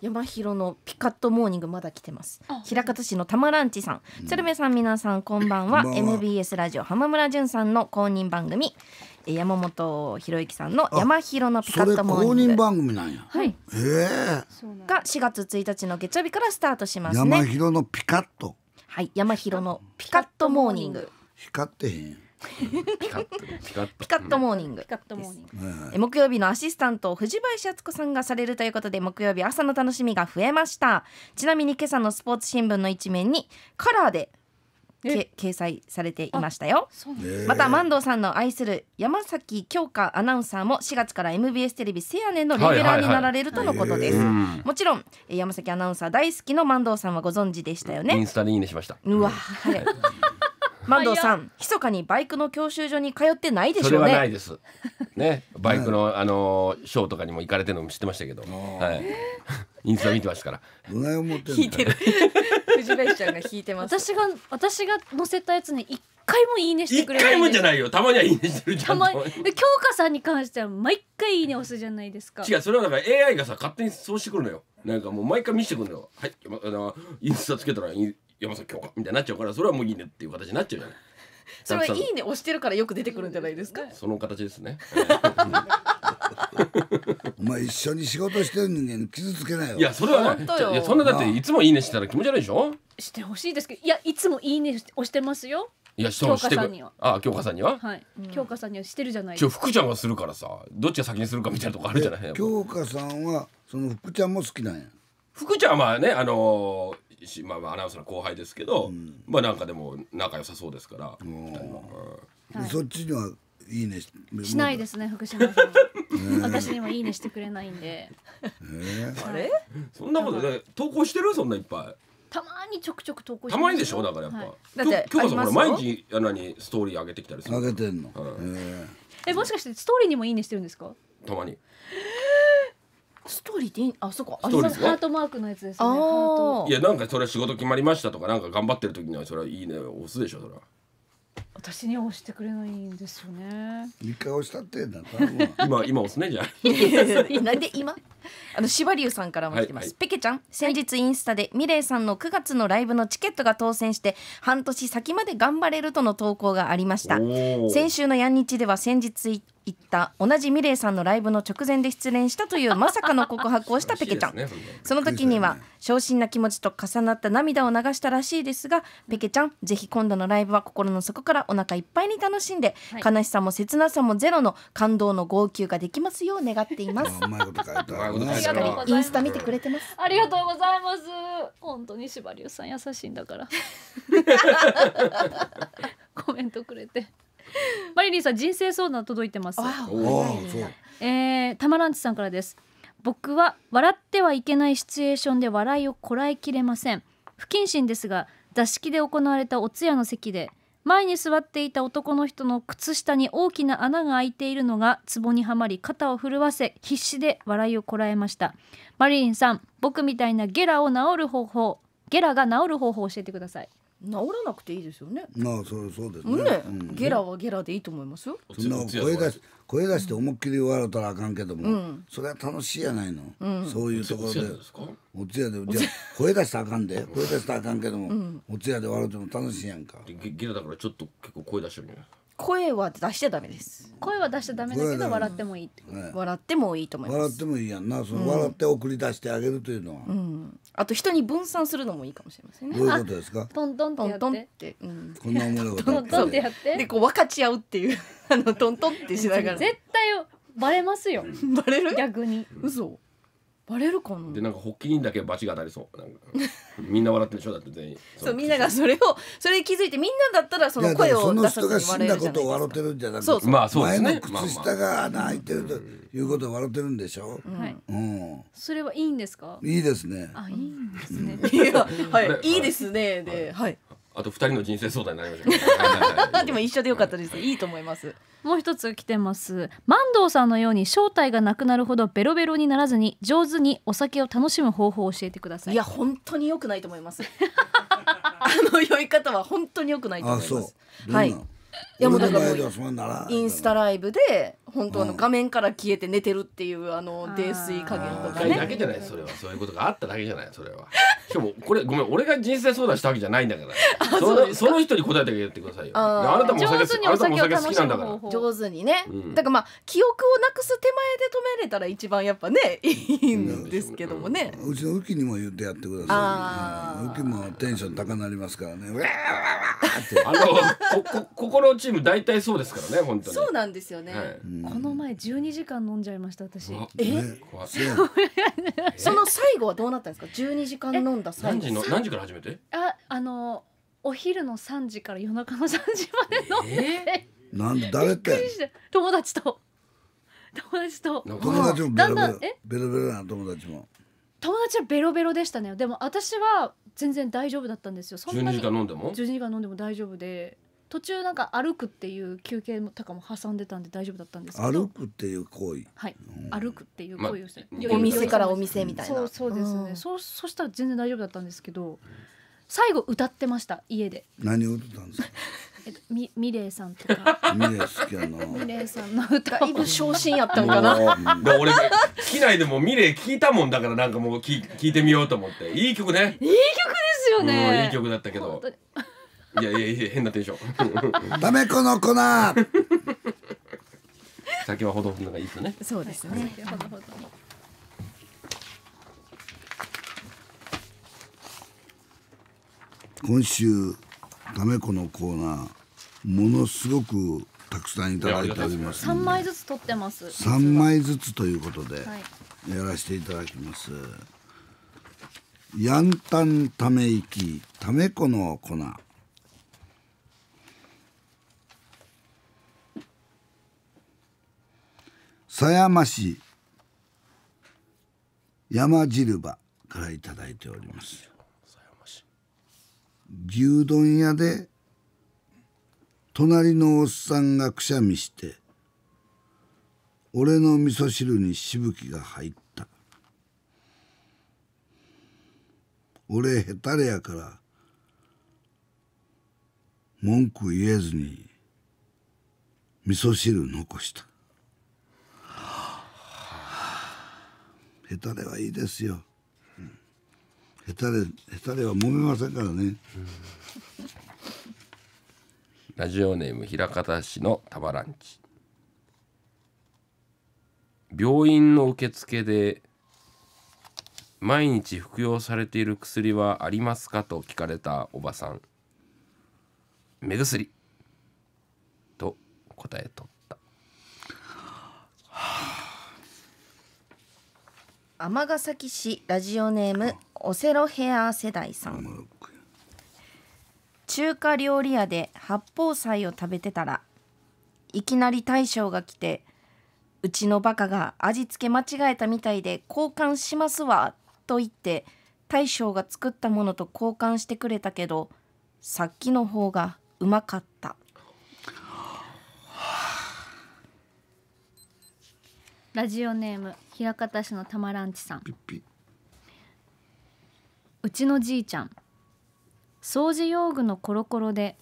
山広のピカットモーニングまだ来てます平方市のたまランチさん、うん、鶴瓶さん皆さんこんばんは MBS ラジオ浜村淳さんの公認番組山本博之さんの山広のピカットモーニング。番組なんや。はい。ええー、が4月1日の月曜日からスタートしますね。山広のピカットはい、山広のピカットモーニング。光ってへん。ピカットモーニング。ピモーニング。木曜日のアシスタント藤林敦子さんがされるということで木曜日朝の楽しみが増えました。ちなみに今朝のスポーツ新聞の一面にカラーで掲載されていましたよ、ね、また万堂さんの愛する山崎京香アナウンサーも4月から MBS テレビ「せやねん」のレギュラーになられるとのことです、はいはいはい、もちろん山崎アナウンサー大好きの万堂さんはご存知でしたよねインスタでいいねしましたうわ、はいマンドさん密かにバイクの教習所に通ってないでしょうねそれはないです <laughs> ねバイクの、あのショーとかにも行かれてるのも知ってましたけど、はい、<laughs> インスタ見てますからどない思ってんのてる <laughs> 藤林ちゃんが引いてます私が私が載せたやつに一回もいいねしてくれ一回もじゃないよたまにはいいねしてるじゃんたまに京香さんに関しては毎回いいね押すじゃないですか違うそれはだから AI がさ勝手にそうしてくるのよなんかもう毎回見せてくるのよはいあのインスタつけたらいい山崎京香みたいになっちゃうからそれはもういいねっていう形になっちゃうじゃない <laughs> それはいいね押してるからよく出てくるんじゃないですかその形ですねお前一緒に仕事してる人間傷つけないよいやそれはねいやそんなだっていつもいいねしたら気持ち悪いでしょしてほしいですけどいやいつもいいね押してますよいやして京あ京香さんにははい、京香さんにはしてるじゃないですか福ちゃんはするからさどっちが先にするかみたいなとこあるじゃない京香さんはその福ちゃんも好きなんや福ちゃんはねあのーまあ、アナウンサーの後輩ですけど、うん、まあなんかでも仲良さそうですから2人は、そっちにはいいねしないですね福島さん <laughs> 私にもいいねしてくれないんで、えあれそんなことね投稿してるそんないっぱいたまにちょくちょく投稿たまにでしょだからやっぱ、はい、だって今日こそ毎日あにストーリー上げてきたりする上げてんの、うん、えもしかしてストーリーにもいいねしてるんですかたまにストーリーでいいあそこありますハートマークのやつですよねいやなんかそれは仕事決まりましたとかなんか頑張ってる時にはそれはいいね押すでしょそれは私に押してくれないんですよね一回押したってんだ今今押すねじゃあ <laughs> なんで今あの柴龍さんからも来てます、はいはい、ペケちゃん先日インスタで、はい、ミレイさんの9月のライブのチケットが当選して半年先まで頑張れるとの投稿がありました先週のヤン日では先日行った同じミレイさんのライブの直前で失恋したという <laughs> まさかの告白をしたペケちゃん、ね、その時には昇進な気持ちと重なった涙を流したらしいですがペケちゃんぜひ今度のライブは心の底からお腹いっぱいに楽しんで、はい、悲しさも切なさもゼロの感動の号泣ができますよう願っていますしっかりインスタ見てくれてますありがとうございます本当に柴龍さん優しいんだから <laughs> コメントくれて <laughs> マリリンさん人生相談届いてます。えー、たまらんちさんからです。僕は笑ってはいけないシチュエーションで笑いをこらえきれません。不謹慎ですが座敷で行われたお通夜の席で前に座っていた男の人の靴下に大きな穴が開いているのが壺にはまり肩を震わせ必死で笑いをこらえましたマリリンさん僕みたいなゲラを治る方法ゲラが治る方法を教えてください治らなくていいですよね。まあそうそうですね。ね、うん、ゲラはゲラでいいと思いますよ。そんな声出し声出して思いっきり笑ったらあかんけども、うん、それは楽しいやないの。うん、そういうところで。お通夜でじゃ声出したらあかんで <laughs> 声出したらあかんけども、お通夜で笑うても楽しいやんか。ゲラだからちょっと結構声出してるね。声は出しちゃダメです声は出しちゃダメだけど笑ってもいいね笑ってもいいと思います笑ってもいいやんなその笑って送り出してあげるというのは、うん、あと人に分散するのもいいかもしれませんねどういうことですかトントンってトやってこんな思いをトントンってやってでこう分かち合うっていうあのトントンってしながら絶対バレますよバレる逆に嘘バレるかなでなんか発起人だけ罰が当たりそうなんかみんな笑ってるでしょだって全員 <laughs> そうみんながそれを <laughs> それ気づいてみんなだったらその声を出さずに笑えるその人が死んだことを笑ってるんじゃなくてそうそうまあそうですね前の靴下が穴開いてるということを笑ってるんでしょ、うんはい、うん、それはいいんですかいいですねあいいですね、いやはいいいですねではい、はいあと二人の人生相談になりましたけど <laughs> でも一緒でよかったです、はい、いいと思いますもう一つ来てます万堂さんのように正体がなくなるほどベロベロにならずに上手にお酒を楽しむ方法を教えてくださいいや本当に良くないと思います <laughs> あの酔い方は本当に良くないと思いますはいいやもうだからインスタライブで本当の画面から消えて寝てるっていうあの泥酔加減とかね。だけじゃないそれはそういうことがあっただけじゃないそれは。しかもこれごめん俺が人生相談したわけじゃないんだからそのその人に答えてあげてくださいよ。あなたもお酒あなたお酒好きなんだか上手にね、だからまあ記憶をなくす手前で止めれたら一番やっぱね <laughs> いいんですけどもね。うちのウキにも言ってやってください。ウキもテンション高なりますからね。あのここロチーム大体そうですからね本当にそうなんですよね、はいこの前12時間飲んじゃいました私ええ怖そその最後はどうなったんですか12時間飲んだ最何時の何時から始めてああのお昼の3時から夜中の3時まで飲んでて、なんで誰っびっくりして友達と友達と友達もベロベロベロベロな友達も友達はベロベロでしたねでも私は全然大丈夫だったんですよそん12時間飲んでも12時間飲んでも大丈夫で途中なんか歩くっていう休憩もたかも挟んでたんで大丈夫だったんですけど歩くっていう行為はい、歩くっていう行為をして、ま、お店からお店みたいな、そうそうですね、うん、そうそしたら全然大丈夫だったんですけど最後歌ってました家で何を歌ったんですか <laughs> えっと、みミレイさんとかミレイ好きやなミレイさんの歌だいぶ昇進やったんかなで俺機内でもミレイ聞いたもんだからなんかもう聞聞いてみようと思っていい曲ねいい曲ですよねいい曲だったけどいやいやいや変なテンション。ダメこの粉。酒はほどほどがいいですね。そうですね。今週ダメこのコーナーものすごくたくさんいただいております三枚ずつ取ってます三枚ずつということでやらせていただきます、はい、やんたんため息ためこの粉狭山市山汁場からいただいております牛丼屋で隣のおっさんがくしゃみして俺の味噌汁にしぶきが入った俺へたれやから文句言えずに味噌汁残した下手ではいいですよ、うん、下手で下手では揉めませんからね、うん、ラジオネーム平方市のタバランチ病院の受付で毎日服用されている薬はありますかと聞かれたおばさん目薬と答えとった、は <laughs> あ尼崎市ラジオネームオセロヘア世代さん中華料理屋で八宝菜を食べてたらいきなり大将が来て「うちのバカが味付け間違えたみたいで交換しますわ」と言って大将が作ったものと交換してくれたけどさっきの方がうまかった。ラジオネーム枚方市のたまらんちさんうちのじいちゃん掃除用具のコロコロで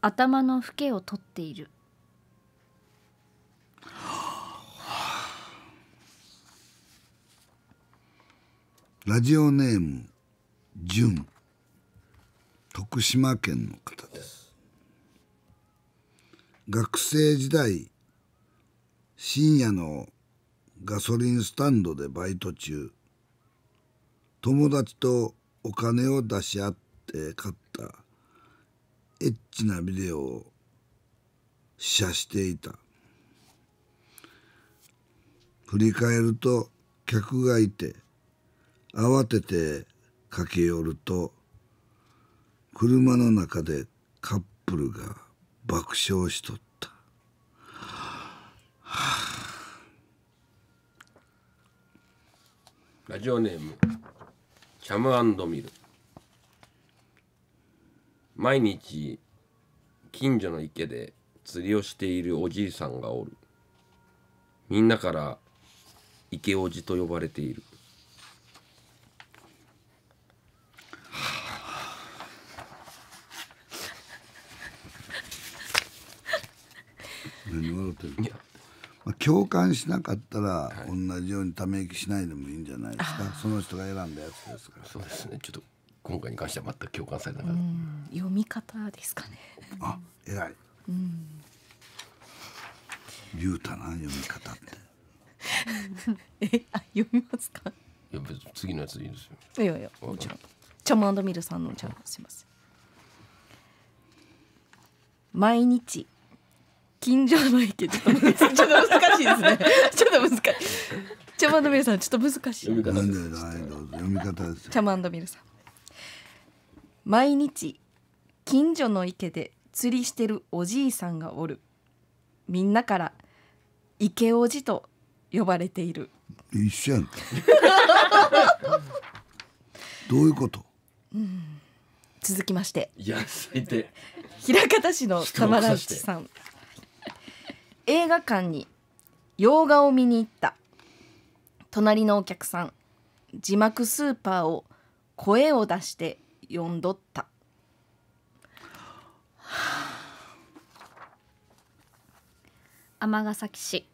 頭のフケを取っているラジオネームじゅん徳島県の方です学生時代深夜のガソリンスタンドでバイト中友達とお金を出し合って買ったエッチなビデオを試写していた振り返ると客がいて慌てて駆け寄ると車の中でカップルが爆笑しとった。ラジオネームチャムミル毎日近所の池で釣りをしているおじいさんがおるみんなから池おじと呼ばれている <laughs> 何笑ってるいやまあ、共感しなかったら、同じようにため息しないでもいいんじゃないですか、その人が選んだやつですからそうですねちょっと今回に関しては全く共感されなかった、読み方ですかねあ偉い、うん、言うたな読み方って <laughs> えあ読みますかいや別に次のやつでいいですよいやいやもちろんチャマンドミルさんのチャムすいません毎日近所の池 <laughs> ちょっと難しいですね <laughs> ちょっと難しいチャ茶ドミルさんちょっと難しい読み方です読み方です茶碗の皆さん毎日近所の池で釣りしてるおじいさんがおるみんなから池おじと呼ばれている一緒やん <laughs> どういうこと、うん、続きましていや最低平方市の玉田らさん映画館に洋画を見に行った隣のお客さん字幕スーパーを声を出して読んどった、尼崎市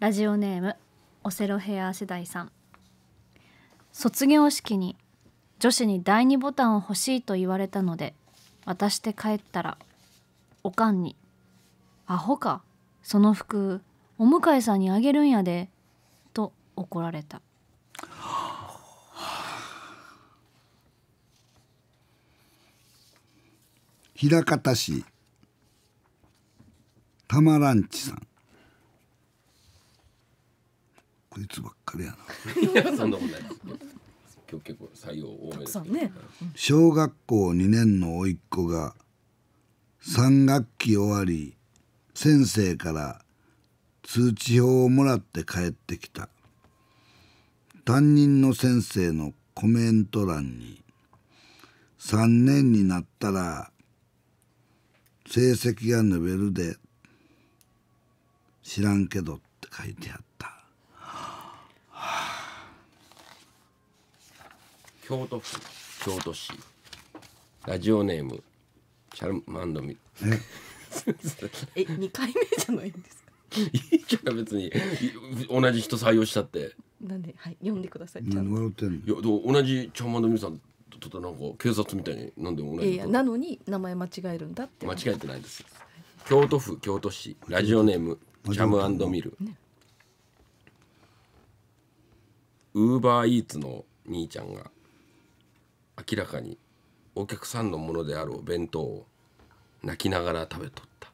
ラジオネームオセロヘア世代さん卒業式に女子に第二ボタンを欲しいと言われたので渡して帰ったらおかんに「アホかその服お向井さんにあげるんやで」と怒られた。枚方市たまらんちさんこいつばっかりやな <laughs> そんなことない今日結構採用多めですけど、ね、小学校2年の甥っ子が3学期終わり先生から通知表をもらって帰ってきた担任の先生のコメント欄に「3年になったら成績が伸びるで知らんけど」って書いてあった、はあ、京都府京都市ラジオネームチャルマンドミえ <laughs> え二回目じゃないんですかいいじゃん別に同じ人採用したってなんではい読んでくださいちゃん何笑ってんのいやでも同じチャんまんのみさんとったらなんか警察みたいになんでも同いじやなのに名前間違えるんだって間違えてないです京都府京都市ラジオネームチャムミルウーバーイーツの兄ちゃんが明らかにお客さんのものであるお弁当を泣きながら食べとった。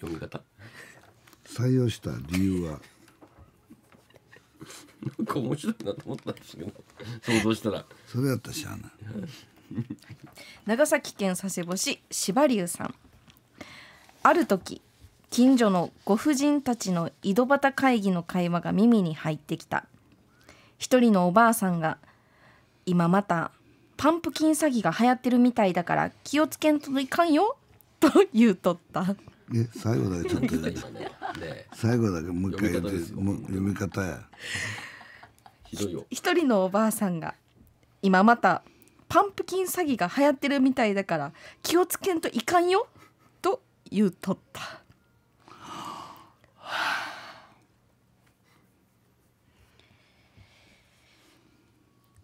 読み方採用した理由はなんか面白いなと思ったんですけど想像したらそれやったしゃあな長崎県佐世保市柴龍さんある時近所のご婦人たちの井戸端会議の会話が耳に入ってきた一人のおばあさんが今またパンプキン詐欺が流行ってるみたいだから気をつけんといかんよ <laughs> と言うとったえ最後だけちょっと <laughs> 最後だけもう一回言って読み方や一人のおばあさんが今またパンプキン詐欺が流行ってるみたいだから気をつけんといかんよと言うとった。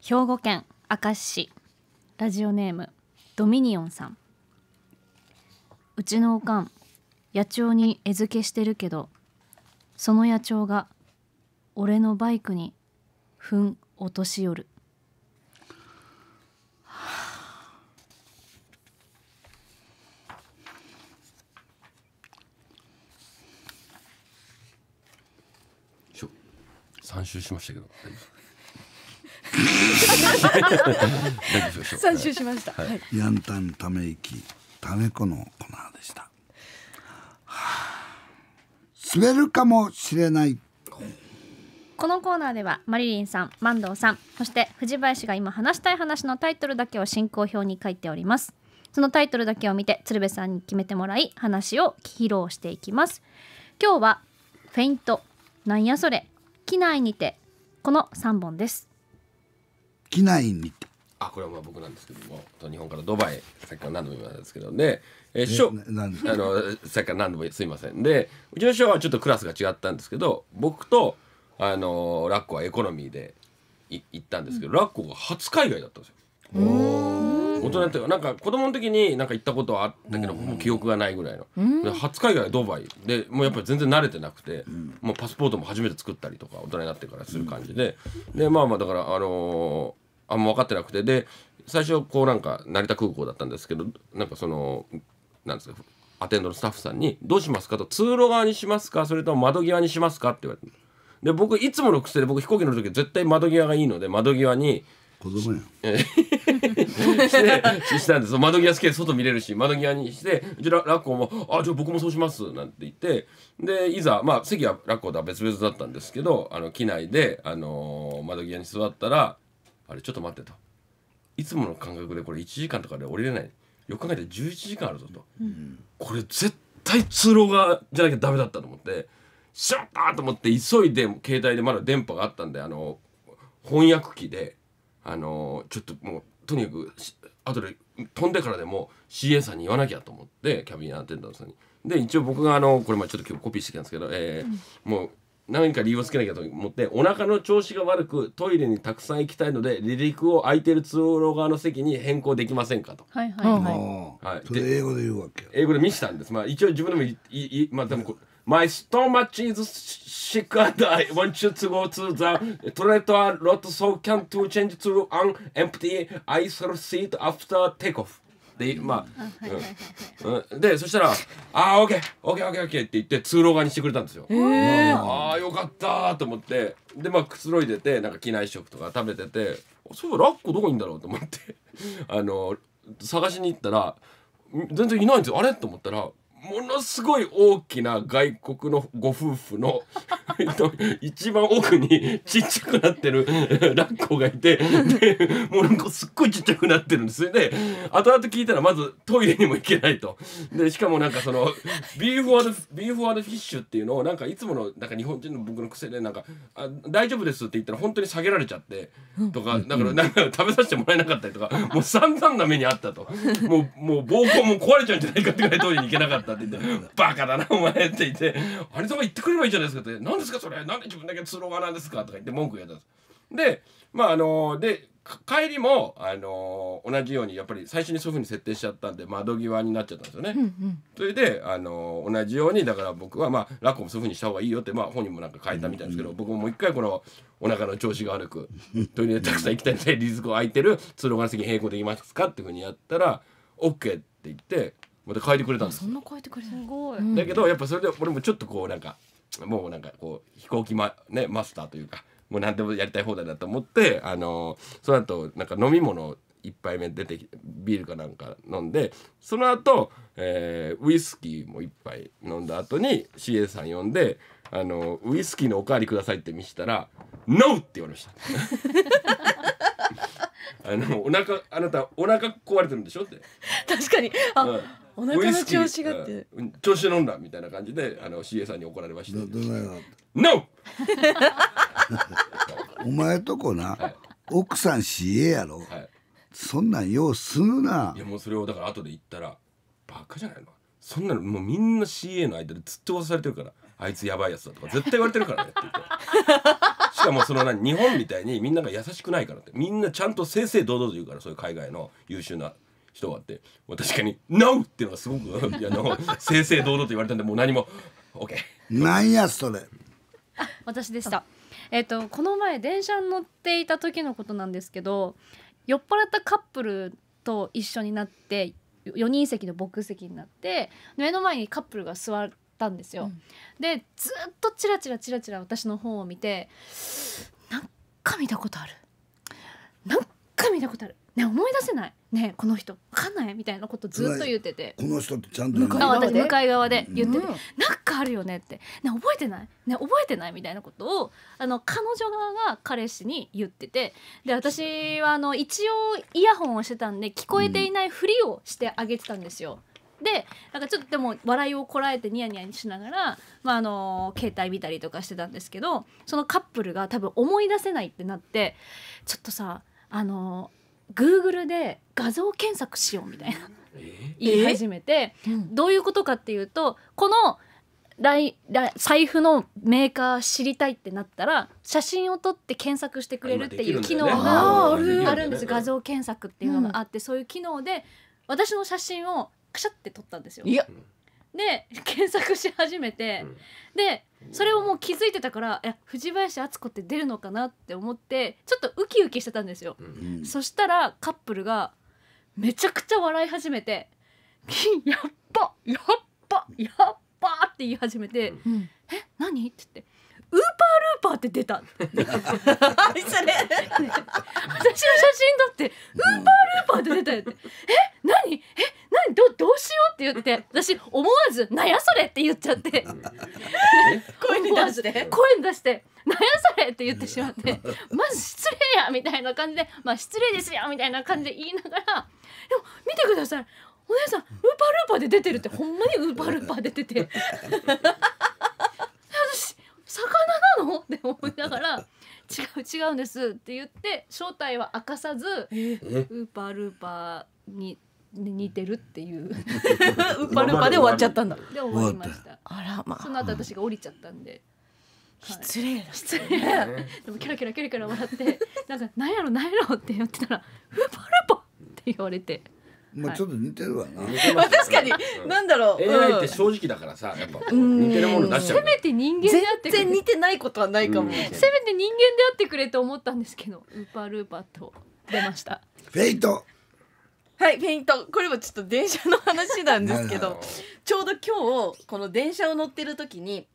兵庫県明石市ラジオネームドミニオンさんうちのおかん野鳥に餌付けしてるけどその野鳥が俺のバイクにふん落とし寄る、は <sighs> あ、3周しましたけど。<laughs> 参集しました。はい、ヤンタンため息ためこのコーでした。はあ、滑るかもしれない。このコーナーではマリリンさん、マンドウさん、そして藤林が今話したい話のタイトルだけを進行表に書いております。そのタイトルだけを見て鶴瓶さんに決めてもらい話を披露していきます。今日はフェイント、なんやそれ、機内にてこの3本です。機内にあこれはまあ僕なんですけども日本からドバイさっきから何度も言われたんですけどで、師匠あのさっきから何度もすいませんでうちの師匠はちょっとクラスが違ったんですけど僕とあのラッコはエコノミーで行ったんですけど、うん、ラッコが初海外だったんですよ。大人っていうかなんか子供の時になんか行ったことはあったけど、もう記憶がないぐらいの、で初海外ドバイでもうやっぱり全然慣れてなくて、もうパスポートも初めて作ったりとか大人になってからする感じで、でまあまあだからあのー、あんま分かってなくてで最初こうなんか成田空港だったんですけどなんかそのなんですかアテンドのスタッフさんに「どうしますか?」と「通路側にしますかそれとも窓際にしますか?」って言われてで僕いつもの癖で僕飛行機乗る時絶対窓際がいいので窓際に子供やん <laughs> してしたんです窓際好けで外見れるし窓際にしてうちらラッコも「あじゃあ僕もそうします」なんて言ってでいざまあ席はラッコとは別々だったんですけどあの機内で、あのー、窓際に座ったら「あれちょっと待って」と「いつもの感覚でこれ1時間とかで降りれないよく考えて11時間あるぞと」うん、これ絶対通路側じゃなきゃダメだったと思って「しまった!」と思って急いで携帯でまだ電波があったんであの翻訳機で。あのちょっともうとにかく後で飛んでからでも CA さんに言わなきゃと思ってキャビンアテンダントさんに。で一応僕があのこれまちょっと今日コピーしてきたんですけど、えー、うん、もう何か理由をつけなきゃと思ってお腹の調子が悪くトイレにたくさん行きたいので離陸を空いてる通路側の席に変更できませんかと。はいはいはい。はい、で英語で言うわけ。英語で見せたんです。まあ一応自分でもいいまあでもこ My stomach is sick and I want you to go to the toilet a lot so can to change to an empty I shall seat after takeoff. で、まあ、うん、で、そしたら、ああ、オッケー、オッケー、オッケー、オッケーって言って、通路側にしてくれたんですよ。ああ、よかったと思って、で、まあ、くつろいでて、なんか機内食とか食べてて。そういえば、ラッコどこにいんだろうと思ってあの、探しに行ったら、全然いないんですよ。あれと思ったら、ものすごい大きな外国のご夫婦の <laughs> 一番奥にちっちゃくなってる <laughs> ラッコがいてでもうなんかすっごいちっちゃくなってるんですそれで後々聞いたらまずトイレにも行けないとでしかもなんかそのビーフワードビーフワードフィッシュっていうのをなんかいつものなんか日本人の僕の癖でなんかあ大丈夫ですって言ったら本当に下げられちゃってとかだからなんか食べさせてもらえなかったりとかもう散々な目にあったともうもう膀胱も壊れちゃうんじゃないかってぐらいトイレに行けなかったって言って「バカだなお前」って言って「有様言ってくればいいじゃないですか」って「何ですかそれ何で自分だけ通路側なんですか」とか言って文句言ったんですでまああのー、で帰りも、あのー、同じようにやっぱり最初にそういうふうに設定しちゃったんで窓際になっちゃったんですよね。うんうん、それで、あのー、同じようにだから僕は、まあ、ラッコもそういうふうにした方がいいよって、まあ、本人もなんか書いたみたいですけど、うんうん、僕ももう一回このお腹の調子が悪くトイレでたくさん行きたいんでリズコ空いてる通路側の席並行できますかっていうふうにやったら OK って言ってまた変えてくれたんですそんな変えてくれすごいだけどやっぱそれで俺もちょっとこうなんかもうなんかこう飛行機ま、ね、マスターというかもう何でもやりたい放題だと思ってあのその後なんか飲み物一杯目出てビールかなんか飲んでその後、えー、ウイスキーも一杯飲んだ後に CA さん呼んであのウイスキーのおかわりくださいって見せたら「NO!」って言われました。<laughs> あのお腹あなたお腹壊れてるんでしょって確かにあ、うんお腹の調子がって調子乗んだみたいな感じであの CA さんに怒られましたどどな NO! <laughs> お前とこな、はい、奥さん CA やろ、はい、そんなんようするないやもうそれをだから後で言ったらバカじゃないのそんなのもうみんな CA の間でずっと噂されてるからあいつやばいやつだとか絶対言われてるからねって言ってしかもその何日本みたいにみんなが優しくないからってみんなちゃんと正々堂々と言うからそういう海外の優秀な人はって、まあ、確かに「NO!」っていうのはすごくあやの正々堂々と言われたんでもう何も OK。なんやそれ私でした。えっ、ー、とこの前電車に乗っていた時のことなんですけど酔っ払ったカップルと一緒になって4人席の僕席になって目の前にカップルが座ったんですよ。うん、でずっとチラチラチラチラ私の方を見てなんか見たことあるなんか見たことあるね思い出せないねこの人わかんないみたいなことずっと言っててこの人ってちゃんと向かい側で向かい側で言ってて、うん、なんかあるよねってね覚えてないね覚えてないみたいなことをあの彼女側が彼氏に言っててで私はあの一応イヤホンをしてたんで聞こえていないふりをしてあげてたんですよ。でなんかちょっとでも笑いをこらえてニヤニヤしながら、まあ、あの携帯見たりとかしてたんですけどそのカップルが多分思い出せないってなってちょっとさあの Google で画像検索しようみたいな、え言い始めて、どういうことかっていうとこの財布のメーカー知りたいってなったら写真を撮って検索してくれるっていう機能があるんです画像検索っていうのがあって、そういう機能で私の写真をくしゃって撮ったんですよ。いやで検索し始めて、うんでそれをもう気づいてたからいや藤林敦子って出るのかなって思ってちょっとウキウキしてたんですよ、うんそしたらカップルがめちゃくちゃ笑い始めて「やっぱやっばやっば」って言い始めて「うんえ何?」って言ってウーパールーパーって出た。<laughs> それ、私の写真だって、ウーパールーパーって出たよって。え、何、え、何、ど、どうしようって言って、私思わず、なやそれって言っちゃって。声に出して。声に出して。なやそれって言ってしまって、まず失礼やみたいな感じで、まあ失礼ですよみたいな感じで言いながら、でも見てください。お姉さん、ウーパールーパーで出てるって、ほんまにウーパールーパーで出て。魚なの? <laughs>」って思いながら「違う違うんです」って言って正体は明かさずウーパールーパーにに似てるっていう <laughs> ウーパールーパーで終わっちゃったんだ。<laughs> で終わりましたあら、まあ、その後私が降りちゃったんで。はい、失礼だ失礼でもキャラキャラキャラキャラ笑ってなんか「何やろ何やろ」って言ってたら「ウーパールーパー!」って言われて。まあ、ちょっと似てるわな、まあ確かになんだろう、AI って正直だからさやっぱ似てるもの出しちゃうせめて人間であって全然似てないことはないかも、せめて人間であってくれと思ったんですけどウーパールーパーと出ましたフェイトはいフェイントこれはちょっと電車の話なんですけどちょうど今日この電車を乗ってる時に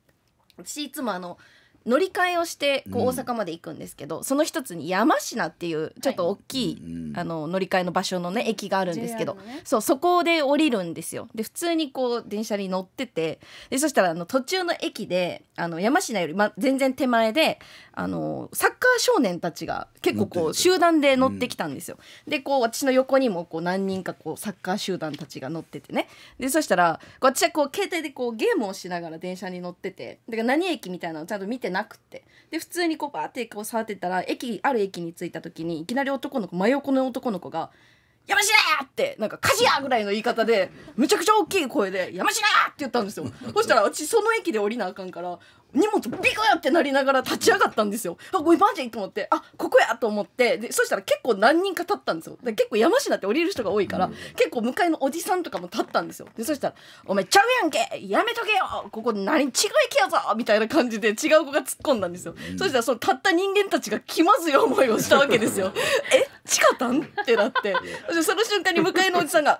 私いつもあの乗り換えをしてこう大阪まで行くんですけど、うん、その一つに山科っていうちょっと大きい、はい、あの乗り換えの場所のね駅があるんですけど、ね、そうそこで降りるんですよで普通にこう電車に乗っててでそしたらあの途中の駅であの山科より、ま、全然手前であのサッカー少年たちが結構こう集団で乗ってきたんですよ。うん、でこう私の横にもこう何人かこうサッカー集団たちが乗っててねでそしたら私はこう携帯でこうゲームをしながら電車に乗っててだから何駅みたいなのをちゃんと見てなくてで普通にこうバーってこう触ってたら駅ある駅に着いた時にいきなり男の子真横の男の子が「やましってなんか「火事や!」ぐらいの言い方でむちゃくちゃ大きい声で「やましって言ったんですよそしたら私その駅で降りなあかんから荷物ビクってなりながら立ち上がったんですよ。あ、ごめん、マジと思って、あ、ここやと思って、で、そしたら結構何人か立ったんですよ。で結構山科って降りる人が多いから、結構向かいのおじさんとかも立ったんですよ。で、そしたら、お前ちゃうやんけやめとけよここ何違いけやぞみたいな感じで違う子が突っ込んだんですよ。うん、そしたら、その立った人間たちが気まずい思いをしたわけですよ。<laughs> え、地下たんってなって。その瞬間に向かいのおじさんが、っ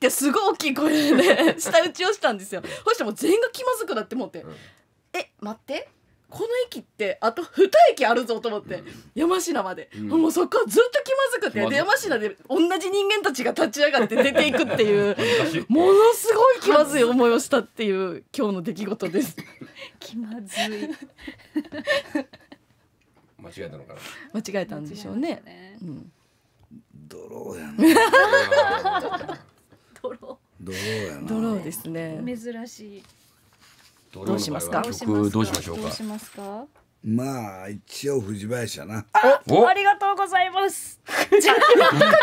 てすごい大きい声で、ね、舌打ちをしたんですよ。そしたらもう全員が気まずくなってもうて、え待ってこの駅ってあと2駅あるぞと思って、うん、山科まで、うん、もうそこはずっと気まずくてで山科で同じ人間たちが立ち上がって出ていくっていうものすごい気まずい思いをしたっていう今日の出来事です。気まずい間違えたのかな間違えたんでしょうね。ねうん、ドローやね。ドロー。ドローやな。ドローですね。珍しい。どうしますか曲どうしましょうかまあ一応藤林やなあありがとうございます <laughs>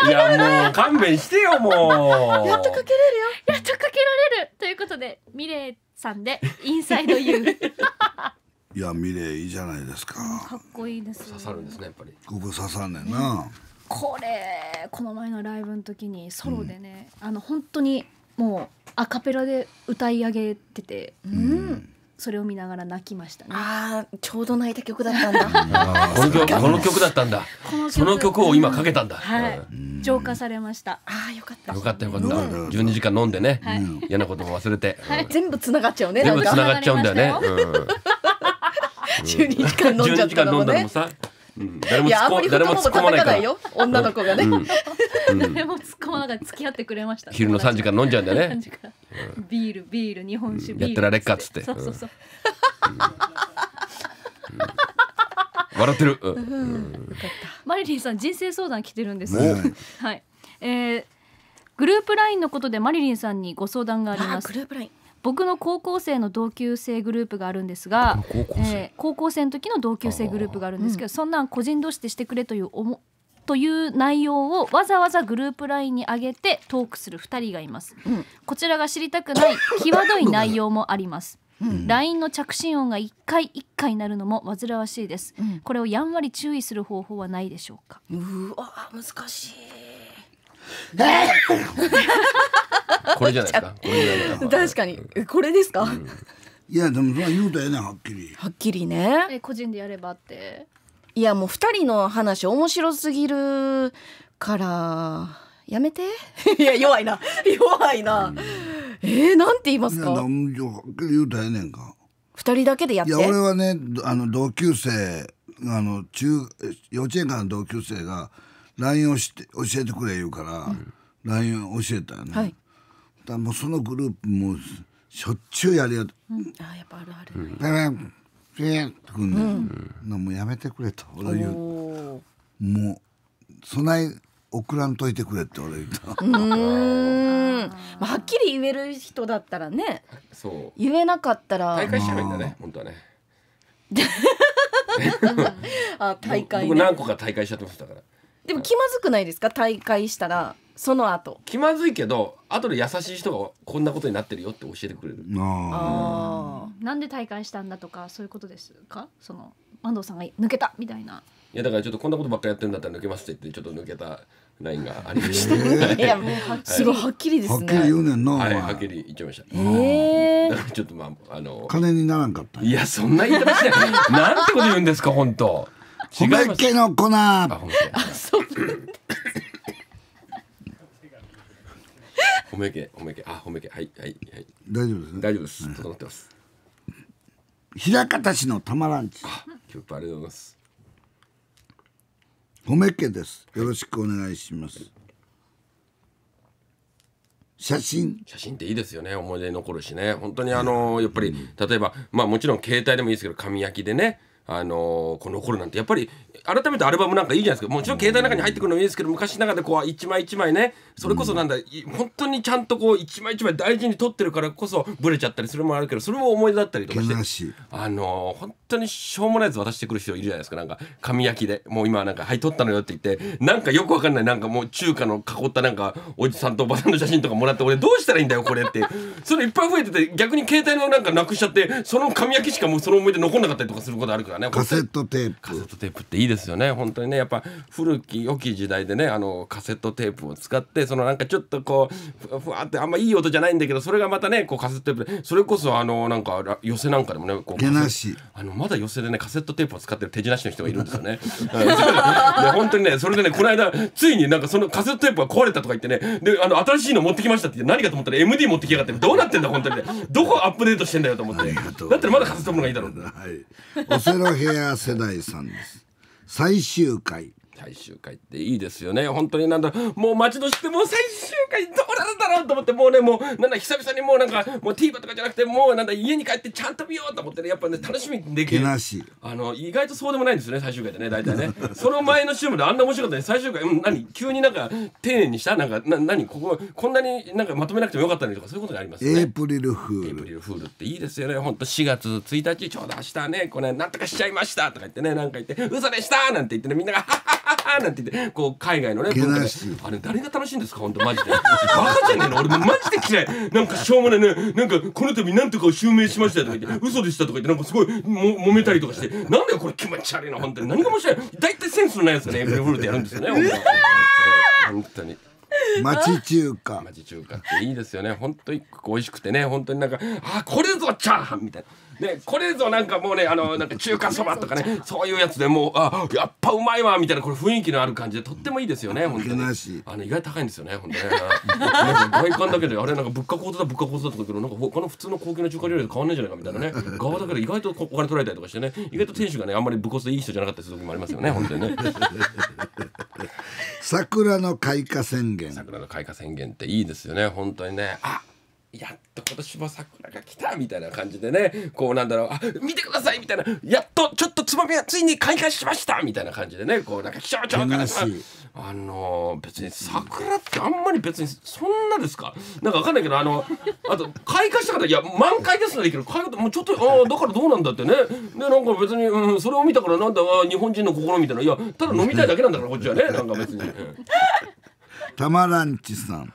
いやもう勘弁してよもうやっとかけれるよやっとかけられるということでミレイさんでインサイドユー <laughs> いやミレイいいじゃないですかかっこいいです刺さるんですねやっぱりここ刺さんねんな、これこの前のライブの時にソロでね、うん、あの本当にもうアカペラで歌い上げてて、うん、それを見ながら泣きましたね。ああ、ちょうど泣いた曲だったんだ。<laughs> この曲、この曲だったんだ。その曲を今かけたんだ。はい。浄化されました。ああ、よかった。よかった、よかった。十二時間飲んでね、嫌なことも忘れて。全部繋がっちゃうね。全部繋がっちゃうんだよね。<laughs> 十二時間飲んじゃったのもさ。誰も突っ込まないから。女の子がね。誰も突っが付き合ってくれました昼の三時間飲んじゃうんだよねビールビール日本酒、うん、やってられっかっつってそうそうそう、笑ってる、うん、マリリンさん人生相談来てるんですはいえー、グループラインのことでマリリンさんにご相談がありますグループ l i n 僕の高校生の同級生グループがあるんですが高校,、えー、高校生の時の同級生グループがあるんですけど、そんな個人同士でしてくれというおもという内容をわざわざグループラインに上げてトークする2人がいます、うん、こちらが知りたくない <laughs> 際どい内容もありますうん、LINE の着信音が1回1回なるのも煩わしいです、うん、これをやんわり注意する方法はないでしょうかうわ難しい <laughs> これじゃないですか <laughs> 確かにこれですか、いやでもそれ言うたよねはっきりはっきりね個人でやればっていやもう2人の話面白すぎるからやめて <laughs> いや弱いな弱いな、うん、えー、なんて言いますか何言うたらええねんか人だけでやっていや俺はねあの同級生あの中幼稚園からの同級生が LINE をして教えてくれ言うから、LINE、うん、を教えたよね、はい、だもうそのグループもしょっちゅうやりよ、うん、あやっぱあるある、うん円ってくんね、うん、のもうやめてくれと俺言うもう備え送らんといてくれって俺言ったうんまあはっきり言える人だったらねそう言えなかったら大会してないんだね本当はね <laughs> あ大会、ね、僕何個か大会しちゃってましたからでも気まずくないですか大会したらその後気まずいけど後で優しい人がこんなことになってるよって教えてくれるああなんで大会したんだとかそういうことですかその安藤さんが抜けたみたいないやだからちょっとこんなことばっかやってるんだったら抜けますって言ってちょっと抜けたラインがありました。<laughs> いやもうすごいはっきりですね。はっきり言うねんな。はい、はっきり言っちゃいました。ええー。ちょっとまああの金にならんかった、いやそんな言い方しない。なんてこと言うんですか本当。違いますけの粉あそう褒めけ褒めけあ褒めけはいはいはい大丈夫ですね大丈夫です整ってます枚方市のたまらんち。あキュありがとうございます褒めけですよろしくお願いします写真写真っていいですよね思い出に残るしね本当にあのやっぱり例えばまあもちろん携帯でもいいですけど紙焼きでねあのこの頃なんてやっぱり改めてアルバムなんかいいじゃないですかもちろん携帯の中に入ってくるのもいいですけど昔ながらこう一枚一枚ねそれこそなんだ、うん、本当にちゃんとこう一枚一枚大事に撮ってるからこそブレちゃったりするもあるけどそれも思い出だったりとかしてあの本当にしょうもないやつ渡してくる人いるじゃないですかなんか紙焼きでもう今なんか「はい撮ったのよ」って言ってなんかよくわかんないなんかもう中華の囲ったなんかおじさんとおばさんの写真とかもらって俺どうしたらいいんだよこれってそれいっぱい増えてて逆に携帯のなんかなくしちゃってその紙焼きしかもうその思い出残んなかったりとかすることあるから。よねカセットテープカセットテープっていいですよね本当にねやっぱ古き良き時代でねあのカセットテープを使ってそのなんかちょっとこうふわってあんまいい音じゃないんだけどそれがまたねこうカセットテープでそれこそあのなんか寄せなんかでもねこうあのまだ寄せでねカセットテープを使ってる手品師の人がいるんですよね <laughs> で本当にねそれでねこの間ついになんかそのカセットテープが壊れたとか言ってねであの新しいの持ってきましたって何かと思ったら MD 持ってきやがってどうなってんだ本当にねどこアップデートしてんだよと思ってだったらまだカセットテープがいいだろう、はい、オセロロヘア世代さんです。最終回最終回っていいですよね本当になんだもう待ち遠してもう最終回どうなるんだろうと思ってもうねもうなんだ久々にもうなんかもう TVer とかじゃなくてもうなんだ家に帰ってちゃんと見ようと思ってねやっぱね楽しみにできるあの意外とそうでもないんですよね最終回ってね大体ね <laughs> その前の週まであんな面白かったね最終回、うん、何急になんか丁寧にしたなんかな何こここんなになんかまとめなくてもよかったのにとかそういうことがありますねエプリルフールエプリルフールっていいですよね本当4月1日ちょうど明日ねこれなんとかしちゃいましたとか言ってねなんか言って嘘でしたなんて言ってねみんながハハハなんて言ってこう海外のね文化であれ誰が楽しいんですか本当マジでバカじゃねえの俺もマジで嫌いなんかしょうもないねなんかこの度なんとかを襲名しましたとか言って嘘でしたとか言ってなんかすごいも揉めたりとかしてなんだよこれ気持ち悪いな本当に何が面白い大体センスのないやつがねエブリフルでやるんですよね本当に。本当に町中華町中華っていいですよね本当一美味しくてね本当になんかあこれぞチャーハンみたいなね、これぞなんかもうね、あの、なんか中華そばとかね、そういうやつでもう、あ、やっぱうまいわ、みたいな、これ雰囲気のある感じで、とってもいいですよね、本当に。あの、意外高いんですよね、本当ね。外観だけで、あれなんか物価高騰だ、物価高騰だとかけど、なんか他の普通の高級な中華料理と変わんないんじゃないか、みたいなね。側 <laughs> だけど意外とお金取られたりとかしてね、意外と店主がね、あんまり武骨でいい人じゃなかったりする時もありますよね、<laughs> 本当にね。桜の開花宣言。桜の開花宣言っていいですよね、本当にね。あやっと今年も桜が来たみたいな感じでねこうなんだろうあ見てくださいみたいなやっとちょっとつまみはついに開花しましたみたいな感じでねこうなんか気象庁からさあの別に桜ってあんまり別にそんなですかなんかわかんないけどあのあと開花した方いや満開ですのでいいけど開花もうちょっとああだからどうなんだってねでなんか別に、うん、それを見たからなんだ日本人の心みたいないやただ飲みたいだけなんだからこっちはねなんか別に。たまらんちさん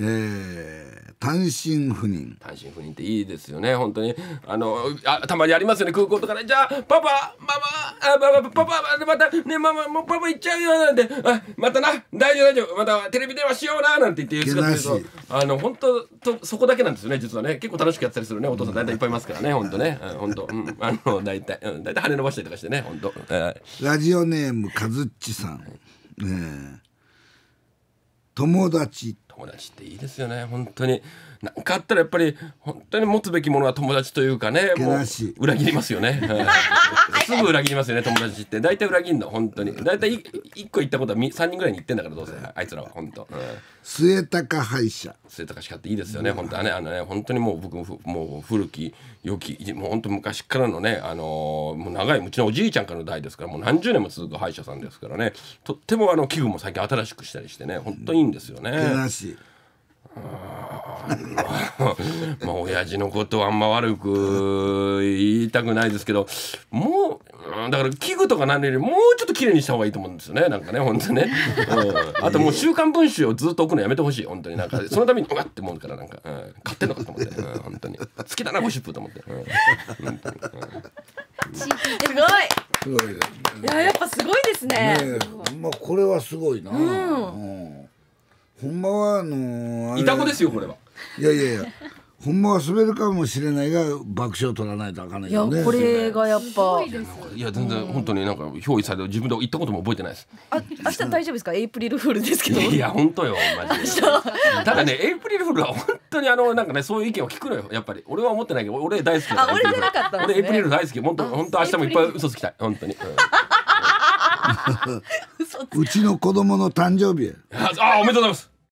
えー、単身赴任単身赴任っていいですよね本当にあのあたまにありますよね空港とかねじゃあパパママあパパパパパパねママパパパパ行っちゃうよなんてあまたな大丈夫大丈夫またテレビ電話しようななんて言って言うとあの本当とそこだけなんですよね実はね結構楽しくやったりするねお父さん大体いっぱいいますからね本当ね、うん、本当、うん、あの大体、うん、大体羽伸ばしたりとかしてね本当、えー、ラジオネームかずっちさん、えー、友達って友達っていいですよね本当に何かあったらやっぱり本当に持つべきものは友達というかねもう裏切りますよね、<laughs> すぐ裏切りますよね友達って大体裏切るの本当に大体1個言ったことは3人ぐらいに言ってんだからどうせあいつらは本当、うん、末高敗者末高しかっていいですよね、本当はねあのね本当にもう僕もう古き良きもう本当昔からのねあのもう長いうちのおじいちゃんからの代ですからもう何十年も続く歯医者さんですからねとってもあの器具も最近新しくしたりしてね本当にいいんですよね。うん <laughs> まあ親父のことはあんま悪く言いたくないですけどもうだから器具とか何よりもうちょっと綺麗にした方がいいと思うんですよねなんかね本当ね、うん、あともう「週刊文春」をずっと置くのやめてほしい本当になんかそのためにうわって思うからなんか、うん、買ってんのかと思って、うん、本当に好きだなゴシップと思って、うん、うん、すごいすごい、いややっぱすごいですねねまあこれはすごいな、うんほんまはあのー、いたこですよこれは。いやいやいや。ほんまは滑るかもしれないが爆笑取らないとあかんないよね。これがやっぱ。いや全然本当になんか憑依されて自分で行ったことも覚えてないです。あ明日大丈夫ですか？エイプリルフールですけど。いや本当よマジで。ただねエイプリルフールは本当にあのなんかねそういう意見を聞くのよやっぱり。俺は思ってないけど俺大好き。あ俺じゃなかった、ね、俺エイプリル大好き。本当本当明日もいっぱい嘘つきたい本当に。うん <laughs> うちの子供の誕生日あおめでとうございます